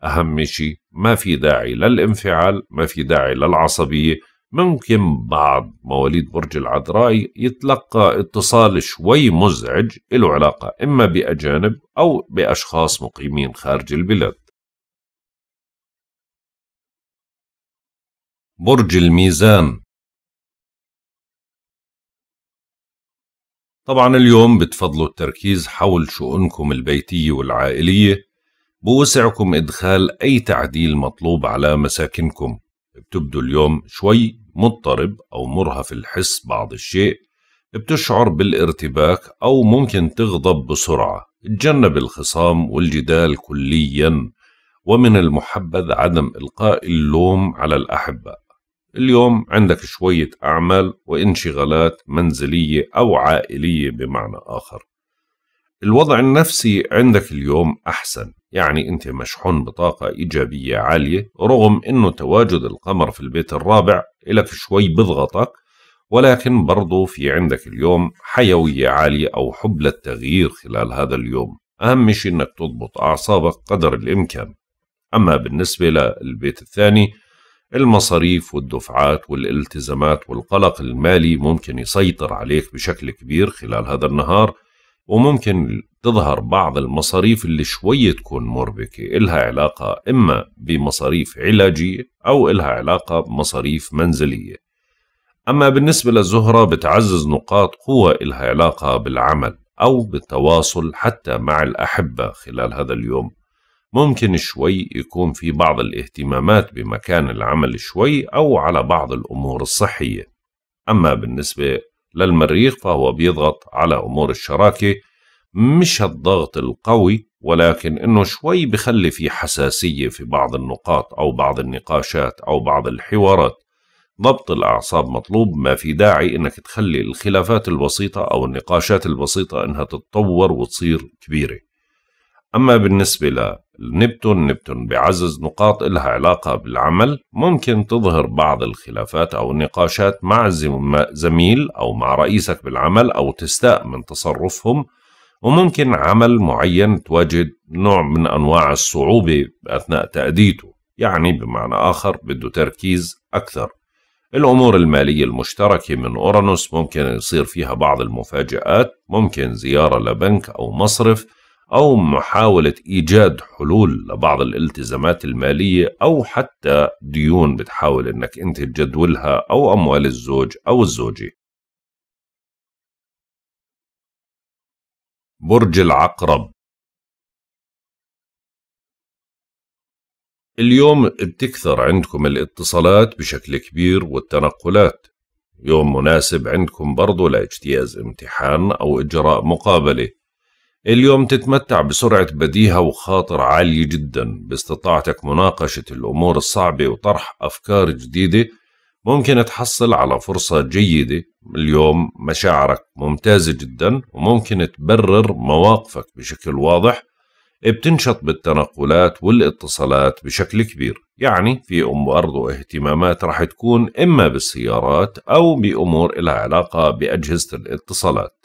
أهم شيء ما في داعي للانفعال ما في داعي للعصبية ممكن بعض مواليد برج العذراء يتلقى اتصال شوي مزعج له علاقة إما بأجانب أو بأشخاص مقيمين خارج البلاد برج الميزان طبعا اليوم بتفضلوا التركيز حول شؤونكم البيتية والعائلية بوسعكم إدخال أي تعديل مطلوب على مساكنكم بتبدو اليوم شوي مضطرب أو مرهف الحس بعض الشيء بتشعر بالارتباك أو ممكن تغضب بسرعة تجنب الخصام والجدال كليا ومن المحبذ عدم إلقاء اللوم على الأحبة اليوم عندك شوية أعمال وانشغالات منزلية أو عائلية بمعنى آخر الوضع النفسي عندك اليوم أحسن يعني أنت مشحون بطاقة إيجابية عالية رغم أنه تواجد القمر في البيت الرابع إلك شوي بضغطك ولكن برضو في عندك اليوم حيوية عالية أو حب للتغيير خلال هذا اليوم أهم شيء أنك تضبط أعصابك قدر الإمكان أما بالنسبة للبيت الثاني المصاريف والدفعات والالتزامات والقلق المالي ممكن يسيطر عليك بشكل كبير خلال هذا النهار وممكن تظهر بعض المصاريف اللي شوية تكون مربكة إلها علاقة إما بمصاريف علاجية أو إلها علاقة بمصاريف منزلية أما بالنسبة للزهرة بتعزز نقاط قوة إلها علاقة بالعمل أو بالتواصل حتى مع الأحبة خلال هذا اليوم ممكن شوي يكون في بعض الاهتمامات بمكان العمل شوي أو على بعض الأمور الصحية أما بالنسبة للمريخ فهو بيضغط على أمور الشراكة مش الضغط القوي ولكن انه شوي بخلي في حساسيه في بعض النقاط او بعض النقاشات او بعض الحوارات ضبط الاعصاب مطلوب ما في داعي انك تخلي الخلافات البسيطه او النقاشات البسيطه انها تتطور وتصير كبيره أما بالنسبة لنبتون نبتون بعزز نقاط إلها علاقة بالعمل ممكن تظهر بعض الخلافات أو النقاشات مع زميل أو مع رئيسك بالعمل أو تستاء من تصرفهم وممكن عمل معين تواجد نوع من أنواع الصعوبة أثناء تأديته يعني بمعنى آخر بده تركيز أكثر الأمور المالية المشتركة من أورانوس ممكن يصير فيها بعض المفاجآت ممكن زيارة لبنك أو مصرف أو محاولة إيجاد حلول لبعض الالتزامات المالية أو حتى ديون بتحاول إنك أنت تجدولها أو أموال الزوج أو الزوجة برج العقرب اليوم بتكثر عندكم الاتصالات بشكل كبير والتنقلات يوم مناسب عندكم برضو لاجتياز امتحان أو إجراء مقابلة اليوم تتمتع بسرعة بديهة وخاطر عالي جدا باستطاعتك مناقشة الأمور الصعبة وطرح أفكار جديدة ممكن تحصل على فرصة جيدة اليوم مشاعرك ممتازة جدا وممكن تبرر مواقفك بشكل واضح بتنشط بالتنقلات والاتصالات بشكل كبير يعني في أمور واهتمامات راح رح تكون إما بالسيارات أو بأمور لها علاقة بأجهزة الاتصالات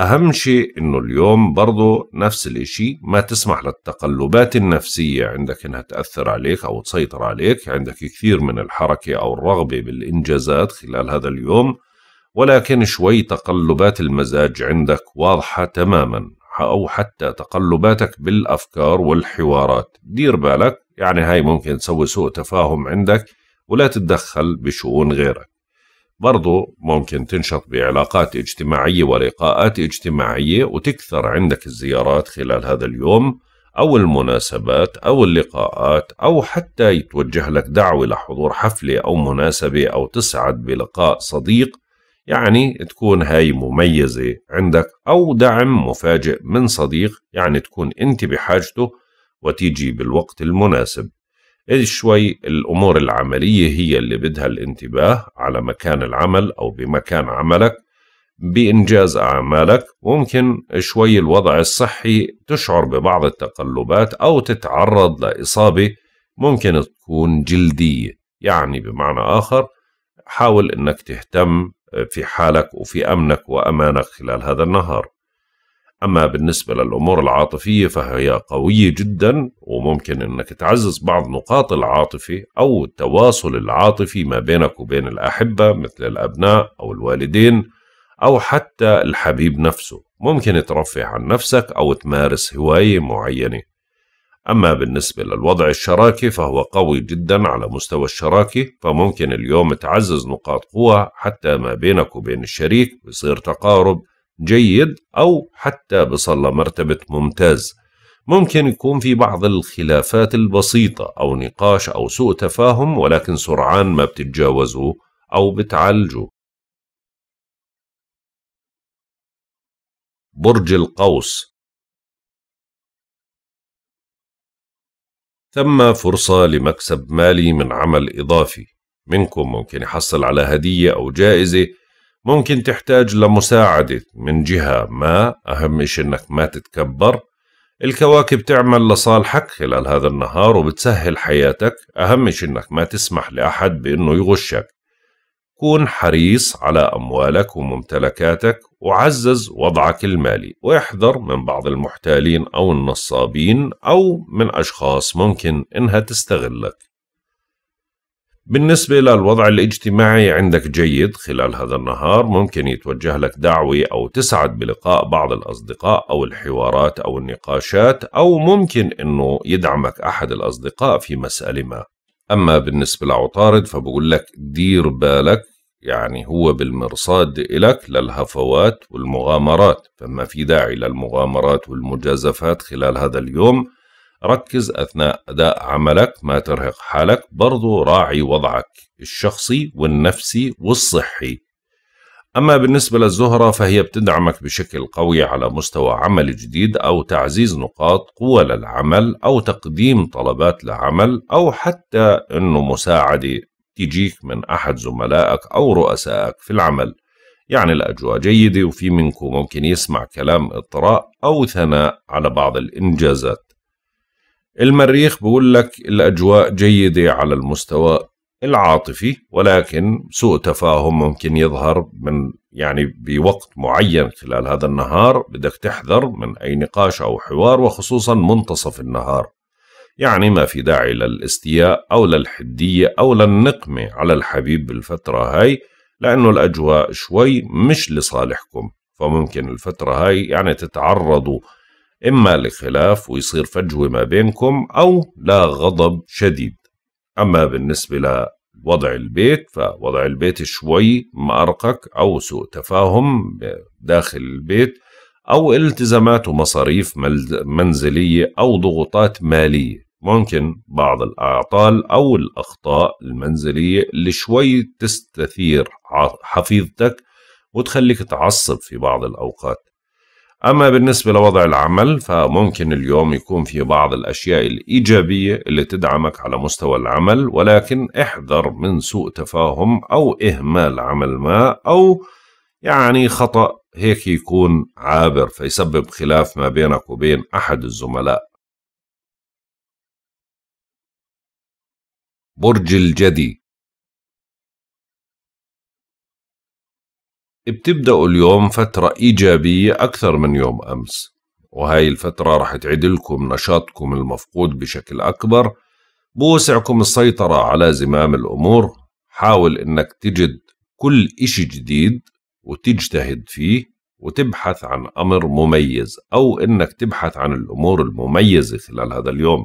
أهم شيء إنه اليوم برضه نفس الإشي ما تسمح للتقلبات النفسية عندك إنها تأثر عليك أو تسيطر عليك عندك كثير من الحركة أو الرغبة بالإنجازات خلال هذا اليوم ولكن شوي تقلبات المزاج عندك واضحة تماما أو حتى تقلباتك بالأفكار والحوارات دير بالك يعني هاي ممكن تسوي سوء تفاهم عندك ولا تتدخل بشؤون غيرك برضو ممكن تنشط بعلاقات اجتماعية ولقاءات اجتماعية وتكثر عندك الزيارات خلال هذا اليوم أو المناسبات أو اللقاءات أو حتى يتوجه لك دعوة لحضور حفلة أو مناسبة أو تسعد بلقاء صديق يعني تكون هاي مميزة عندك أو دعم مفاجئ من صديق يعني تكون أنت بحاجته وتيجي بالوقت المناسب إذ شوي الأمور العملية هي اللي بدها الانتباه على مكان العمل أو بمكان عملك بإنجاز أعمالك ممكن شوي الوضع الصحي تشعر ببعض التقلبات أو تتعرض لإصابة ممكن تكون جلدية يعني بمعنى آخر حاول أنك تهتم في حالك وفي أمنك وأمانك خلال هذا النهار أما بالنسبة للأمور العاطفية فهي قوية جدا وممكن أنك تعزز بعض نقاط العاطفة أو التواصل العاطفي ما بينك وبين الأحبة مثل الأبناء أو الوالدين أو حتى الحبيب نفسه ممكن ترفه عن نفسك أو تمارس هواية معينة أما بالنسبة للوضع الشراكي فهو قوي جدا على مستوى الشراكة فممكن اليوم تعزز نقاط قوة حتى ما بينك وبين الشريك بصير تقارب جيد أو حتى بصل مرتبة ممتاز ممكن يكون في بعض الخلافات البسيطة أو نقاش أو سوء تفاهم ولكن سرعان ما بتتجاوزوا أو بتعالجوا برج القوس ثم فرصة لمكسب مالي من عمل إضافي منكم ممكن يحصل على هدية أو جائزة ممكن تحتاج لمساعدة من جهة ما أهم شيء إنك ما تتكبر الكواكب تعمل لصالحك خلال هذا النهار وبتسهل حياتك أهم شيء إنك ما تسمح لأحد بإنه يغشك كون حريص على أموالك وممتلكاتك وعزز وضعك المالي واحذر من بعض المحتالين أو النصابين أو من أشخاص ممكن إنها تستغلك بالنسبة للوضع الاجتماعي عندك جيد خلال هذا النهار ممكن يتوجه لك دعوة أو تسعد بلقاء بعض الأصدقاء أو الحوارات أو النقاشات أو ممكن أنه يدعمك أحد الأصدقاء في مسألة ما أما بالنسبة لعطارد فبقول لك دير بالك يعني هو بالمرصاد إلك للهفوات والمغامرات فما في داعي للمغامرات والمجازفات خلال هذا اليوم ركز أثناء أداء عملك ما ترهق حالك برضو راعي وضعك الشخصي والنفسي والصحي أما بالنسبة للزهرة فهي بتدعمك بشكل قوي على مستوى عمل جديد أو تعزيز نقاط قوة للعمل أو تقديم طلبات لعمل أو حتى أنه مساعدة تجيك من أحد زملائك أو رؤسائك في العمل يعني الأجواء جيدة وفي منكم ممكن يسمع كلام إطراء أو ثناء على بعض الإنجازات المريخ بقول لك الأجواء جيدة على المستوى العاطفي ولكن سوء تفاهم ممكن يظهر من يعني بوقت معين خلال هذا النهار بدك تحذر من أي نقاش أو حوار وخصوصا منتصف النهار يعني ما في داعي للاستياء أو للحدية أو للنقمة على الحبيب بالفترة هاي لأنه الأجواء شوي مش لصالحكم فممكن الفترة هاي يعني تتعرضوا إما لخلاف ويصير فجوة ما بينكم أو لا غضب شديد أما بالنسبة لوضع البيت فوضع البيت شوي مأرقك أو سوء تفاهم داخل البيت أو التزامات ومصاريف منزلية أو ضغوطات مالية ممكن بعض الأعطال أو الأخطاء المنزلية اللي شوي تستثير حفيظتك وتخليك تعصب في بعض الأوقات أما بالنسبة لوضع العمل فممكن اليوم يكون في بعض الأشياء الإيجابية اللي تدعمك على مستوى العمل ولكن احذر من سوء تفاهم أو إهمال عمل ما أو يعني خطأ هيك يكون عابر فيسبب خلاف ما بينك وبين أحد الزملاء برج الجدي بتبدأوا اليوم فترة إيجابية أكثر من يوم أمس وهاي الفترة رح تعدلكم نشاطكم المفقود بشكل أكبر بوسعكم السيطرة على زمام الأمور حاول إنك تجد كل إشي جديد وتجتهد فيه وتبحث عن أمر مميز أو إنك تبحث عن الأمور المميزة خلال هذا اليوم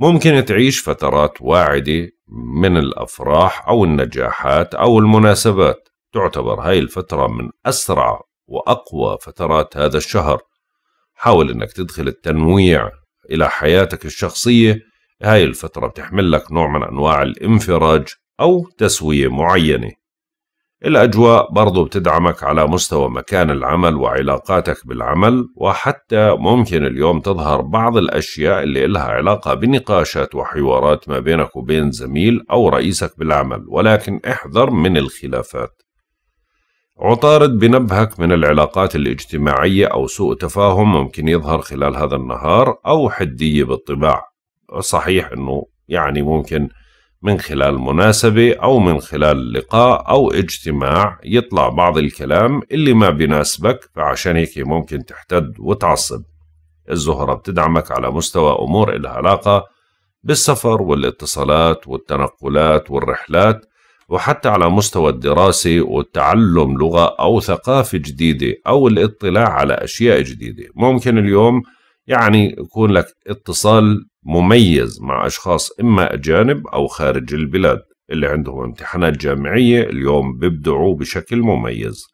ممكن تعيش فترات واعدة من الأفراح أو النجاحات أو المناسبات تعتبر هاي الفترة من أسرع وأقوى فترات هذا الشهر حاول أنك تدخل التنويع إلى حياتك الشخصية هاي الفترة بتحمل لك نوع من أنواع الانفراج أو تسوية معينة الأجواء برضو بتدعمك على مستوى مكان العمل وعلاقاتك بالعمل وحتى ممكن اليوم تظهر بعض الأشياء اللي إلها علاقة بنقاشات وحوارات ما بينك وبين زميل أو رئيسك بالعمل ولكن احذر من الخلافات عطارد بنبهك من العلاقات الاجتماعية أو سوء تفاهم ممكن يظهر خلال هذا النهار أو حدية بالطباع صحيح أنه يعني ممكن من خلال مناسبة أو من خلال لقاء أو اجتماع يطلع بعض الكلام اللي ما بيناسبك فعشان هيك ممكن تحتد وتعصب الزهرة بتدعمك على مستوى أمور إلها علاقة بالسفر والاتصالات والتنقلات والرحلات وحتى على مستوى الدراسة والتعلم لغة أو ثقافة جديدة أو الاطلاع على أشياء جديدة ممكن اليوم يعني يكون لك اتصال مميز مع أشخاص إما أجانب أو خارج البلاد اللي عندهم امتحانات جامعية اليوم بيبدعوا بشكل مميز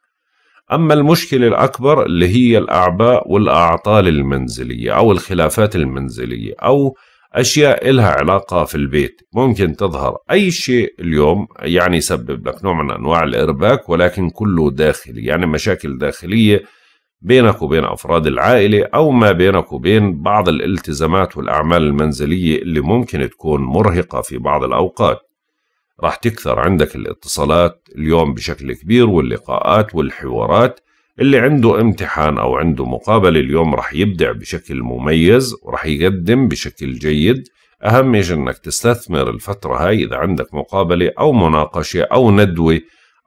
أما المشكلة الأكبر اللي هي الأعباء والأعطال المنزلية أو الخلافات المنزلية أو أشياء إلها علاقة في البيت ممكن تظهر أي شيء اليوم يعني يسبب لك نوع من أنواع الإرباك ولكن كله داخلي يعني مشاكل داخلية بينك وبين أفراد العائلة أو ما بينك وبين بعض الالتزامات والأعمال المنزلية اللي ممكن تكون مرهقة في بعض الأوقات راح تكثر عندك الاتصالات اليوم بشكل كبير واللقاءات والحوارات اللي عنده امتحان أو عنده مقابلة اليوم رح يبدع بشكل مميز ورح يقدم بشكل جيد أهم يجي أنك تستثمر الفترة هاي إذا عندك مقابلة أو مناقشة أو ندوة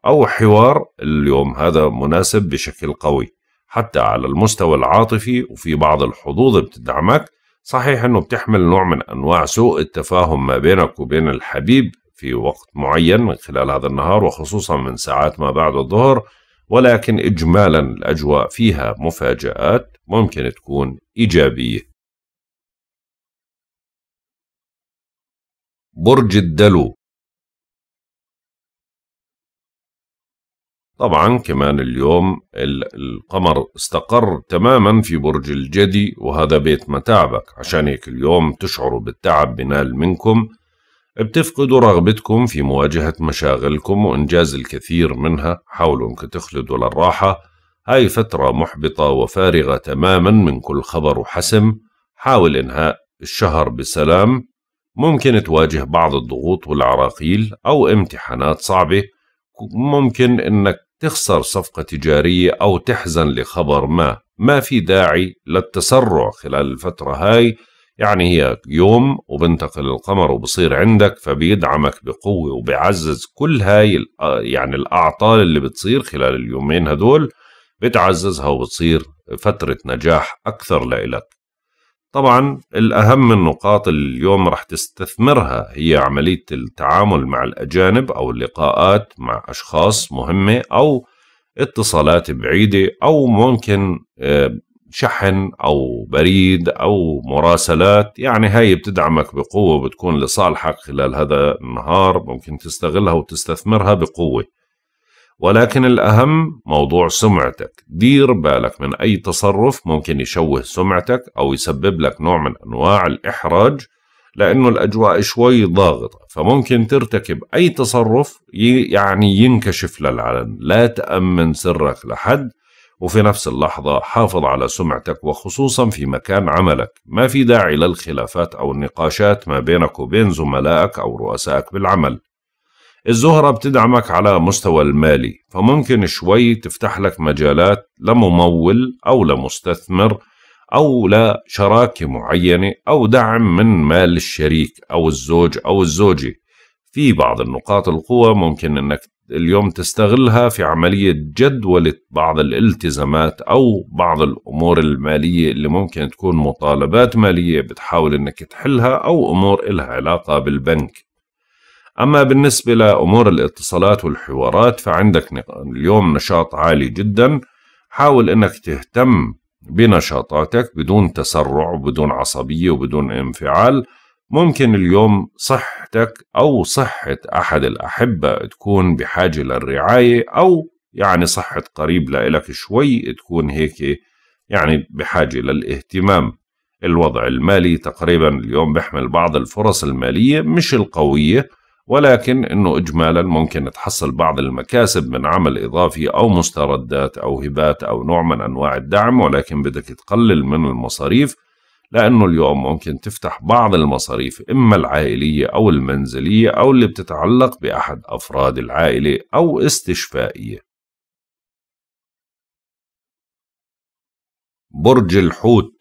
أو حوار اليوم هذا مناسب بشكل قوي حتى على المستوى العاطفي وفي بعض الحظوظ بتدعمك صحيح أنه بتحمل نوع من أنواع سوء التفاهم ما بينك وبين الحبيب في وقت معين من خلال هذا النهار وخصوصا من ساعات ما بعد الظهر ولكن إجمالا الأجواء فيها مفاجآت ممكن تكون إيجابية برج الدلو طبعا كمان اليوم القمر استقر تماما في برج الجدي وهذا بيت متاعبك عشان هيك اليوم تشعروا بالتعب بنال منكم بتفقدوا رغبتكم في مواجهة مشاغلكم وإنجاز الكثير منها حاولوا أنكم تخلدوا للراحة هاي فترة محبطة وفارغة تماما من كل خبر وحسم حاول إنهاء الشهر بسلام ممكن تواجه بعض الضغوط والعراقيل أو امتحانات صعبة ممكن إنك تخسر صفقة تجارية أو تحزن لخبر ما ما في داعي للتسرع خلال الفترة هاي يعني هي يوم وبنتقل القمر وبصير عندك فبيدعمك بقوة وبيعزز كل هاي يعني الأعطال اللي بتصير خلال اليومين هدول بتعززها وبتصير فترة نجاح أكثر لإلك طبعا الأهم النقاط اللي اليوم رح تستثمرها هي عملية التعامل مع الأجانب أو اللقاءات مع أشخاص مهمة أو اتصالات بعيدة أو ممكن آه، شحن أو بريد أو مراسلات يعني هاي بتدعمك بقوة بتكون لصالحك خلال هذا النهار ممكن تستغلها وتستثمرها بقوة ولكن الأهم موضوع سمعتك دير بالك من أي تصرف ممكن يشوه سمعتك أو يسبب لك نوع من أنواع الإحراج لأنه الأجواء شوي ضاغطة فممكن ترتكب أي تصرف يعني ينكشف للعلن لا تأمن سرك لحد وفي نفس اللحظة حافظ على سمعتك وخصوصا في مكان عملك ما في داعي للخلافات أو النقاشات ما بينك وبين زملائك أو رؤسائك بالعمل الزهرة بتدعمك على مستوى المالي فممكن شوي تفتح لك مجالات لممول أو لمستثمر أو لشراكة معينة أو دعم من مال الشريك أو الزوج أو الزوجة في بعض النقاط القوة ممكن أنك اليوم تستغلها في عملية جدولة بعض الالتزامات أو بعض الأمور المالية اللي ممكن تكون مطالبات مالية بتحاول أنك تحلها أو أمور إلها علاقة بالبنك أما بالنسبة لأمور الاتصالات والحوارات فعندك اليوم نشاط عالي جدا حاول أنك تهتم بنشاطاتك بدون تسرع وبدون عصبية وبدون انفعال ممكن اليوم صحتك أو صحة أحد الأحبة تكون بحاجة للرعاية أو يعني صحة قريب لإلك شوي تكون هيك يعني بحاجة للاهتمام الوضع المالي تقريبا اليوم بيحمل بعض الفرص المالية مش القوية ولكن انه اجمالا ممكن تحصل بعض المكاسب من عمل اضافي او مستردات او هبات او نوع من انواع الدعم ولكن بدك تقلل من المصاريف لأنه اليوم ممكن تفتح بعض المصاريف إما العائلية أو المنزلية أو اللي بتتعلق بأحد أفراد العائلة أو استشفائية برج الحوت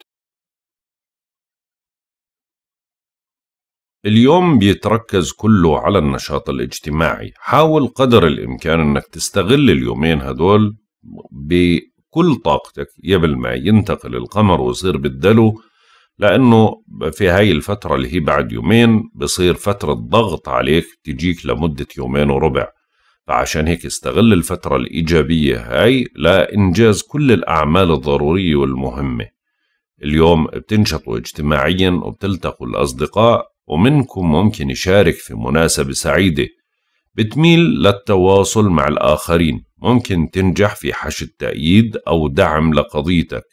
اليوم بيتركز كله على النشاط الاجتماعي حاول قدر الإمكان أنك تستغل اليومين هدول بكل طاقتك قبل ما ينتقل القمر ويصير بالدلو لأنه في هاي الفترة اللي هي بعد يومين بصير فترة ضغط عليك تجيك لمدة يومين وربع فعشان هيك استغل الفترة الإيجابية هاي لإنجاز كل الأعمال الضرورية والمهمة اليوم بتنشطوا اجتماعيا وبتلتقوا الأصدقاء ومنكم ممكن يشارك في مناسبة سعيدة بتميل للتواصل مع الآخرين ممكن تنجح في حشد تأييد أو دعم لقضيتك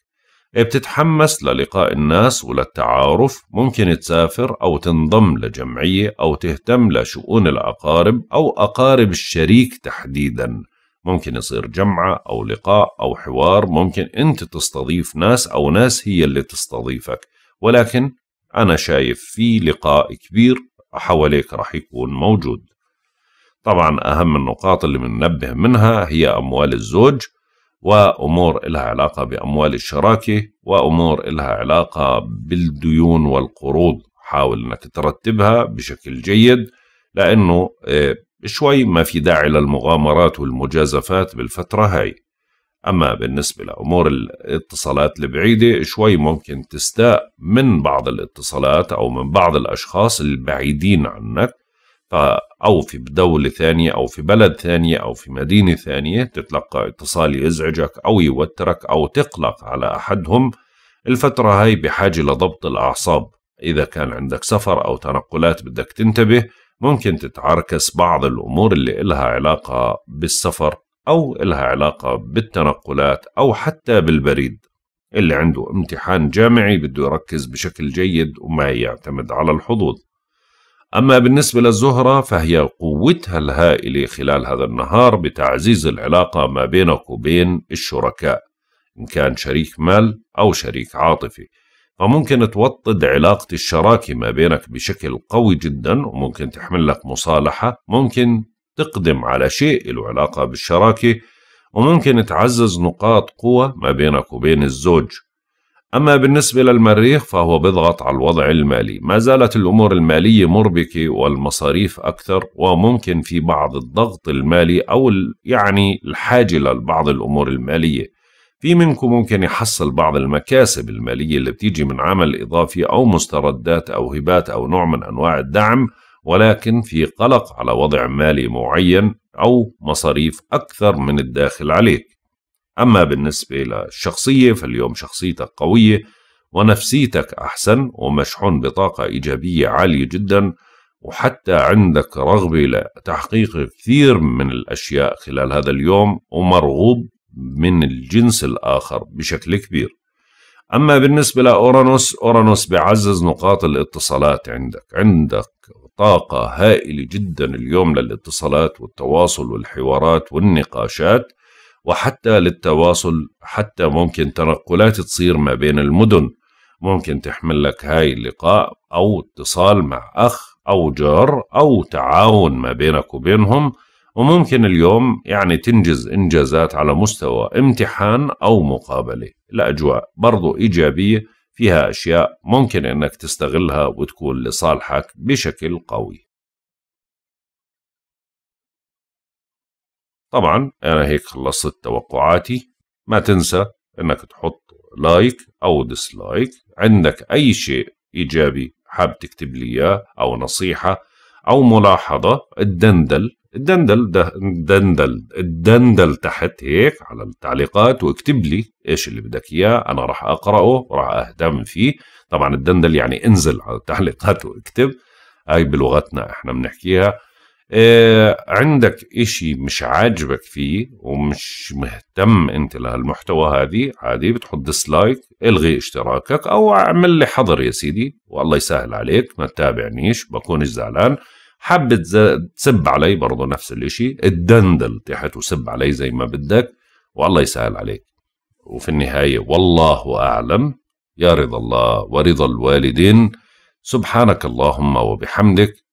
بتتحمس للقاء الناس وللتعارف ممكن تسافر أو تنضم لجمعية أو تهتم لشؤون الأقارب أو أقارب الشريك تحديدا ممكن يصير جمعة أو لقاء أو حوار ممكن أنت تستضيف ناس أو ناس هي اللي تستضيفك ولكن أنا شايف في لقاء كبير حواليك رح يكون موجود طبعا أهم النقاط اللي بننبه منها هي أموال الزوج وأمور إلها علاقة بأموال الشراكة وأمور إلها علاقة بالديون والقروض حاول أنك ترتبها بشكل جيد لأنه آه، شوي ما في داعي للمغامرات والمجازفات بالفترة هاي أما بالنسبة لأمور الاتصالات البعيدة شوي ممكن تستاء من بعض الاتصالات أو من بعض الأشخاص البعيدين عنك أو في دولة ثانية أو في بلد ثانية أو في مدينة ثانية تتلقى اتصال يزعجك أو يوترك أو تقلق على أحدهم الفترة هاي بحاجة لضبط الأعصاب إذا كان عندك سفر أو تنقلات بدك تنتبه ممكن تتعركس بعض الأمور اللي إلها علاقة بالسفر أو إلها علاقة بالتنقلات أو حتى بالبريد اللي عنده امتحان جامعي بده يركز بشكل جيد وما يعتمد على الحظوظ أما بالنسبة للزهرة فهي قوتها الهائلة خلال هذا النهار بتعزيز العلاقة ما بينك وبين الشركاء إن كان شريك مال أو شريك عاطفي فممكن توطد علاقة الشراكة ما بينك بشكل قوي جدا وممكن تحمل لك مصالحة ممكن تقدم على شيء له علاقة بالشراكة وممكن تعزز نقاط قوة ما بينك وبين الزوج أما بالنسبة للمريخ فهو بيضغط على الوضع المالي ما زالت الأمور المالية مربكة والمصاريف أكثر وممكن في بعض الضغط المالي أو يعني الحاجة لبعض الأمور المالية في منكم ممكن يحصل بعض المكاسب المالية اللي بتيجي من عمل إضافي أو مستردات أو هبات أو نوع من أنواع الدعم ولكن في قلق على وضع مالي معين أو مصاريف أكثر من الداخل عليك أما بالنسبة للشخصية فاليوم شخصيتك قوية ونفسيتك أحسن ومشحون بطاقة إيجابية عالية جدا وحتى عندك رغبة لتحقيق كثير من الأشياء خلال هذا اليوم ومرغوب من الجنس الآخر بشكل كبير أما بالنسبة لأورانوس أورانوس بعزز نقاط الاتصالات عندك عندك طاقة هائلة جدا اليوم للاتصالات والتواصل والحوارات والنقاشات وحتى للتواصل حتى ممكن تنقلات تصير ما بين المدن ممكن تحمل لك هاي اللقاء أو اتصال مع أخ أو جار أو تعاون ما بينك وبينهم وممكن اليوم يعني تنجز إنجازات على مستوى امتحان أو مقابلة الأجواء برضو إيجابية فيها أشياء ممكن أنك تستغلها وتكون لصالحك بشكل قوي طبعا أنا هيك خلصت توقعاتي ما تنسى أنك تحط لايك أو ديسلايك عندك أي شيء إيجابي حاب تكتب لي إياه أو نصيحة أو ملاحظة الدندل الدندل ده الدندل الدندل تحت هيك على التعليقات واكتب لي ايش اللي بدك اياه انا راح اقراه وراح اهتم فيه طبعا الدندل يعني انزل على التعليقات واكتب هاي بلغتنا احنا بنحكيها آه، عندك إشي مش عاجبك فيه ومش مهتم أنت لهالمحتوى هذه عادي بتحط ديسلايك الغي اشتراكك أو اعمل لي حظر يا سيدي والله يسهل عليك ما تتابعنيش بكون زعلان حب تسب علي برضه نفس الإشي اتدندل تحت وسب علي زي ما بدك والله يسهل عليك وفي النهاية والله أعلم يا رضا الله ورضا الوالدين سبحانك اللهم وبحمدك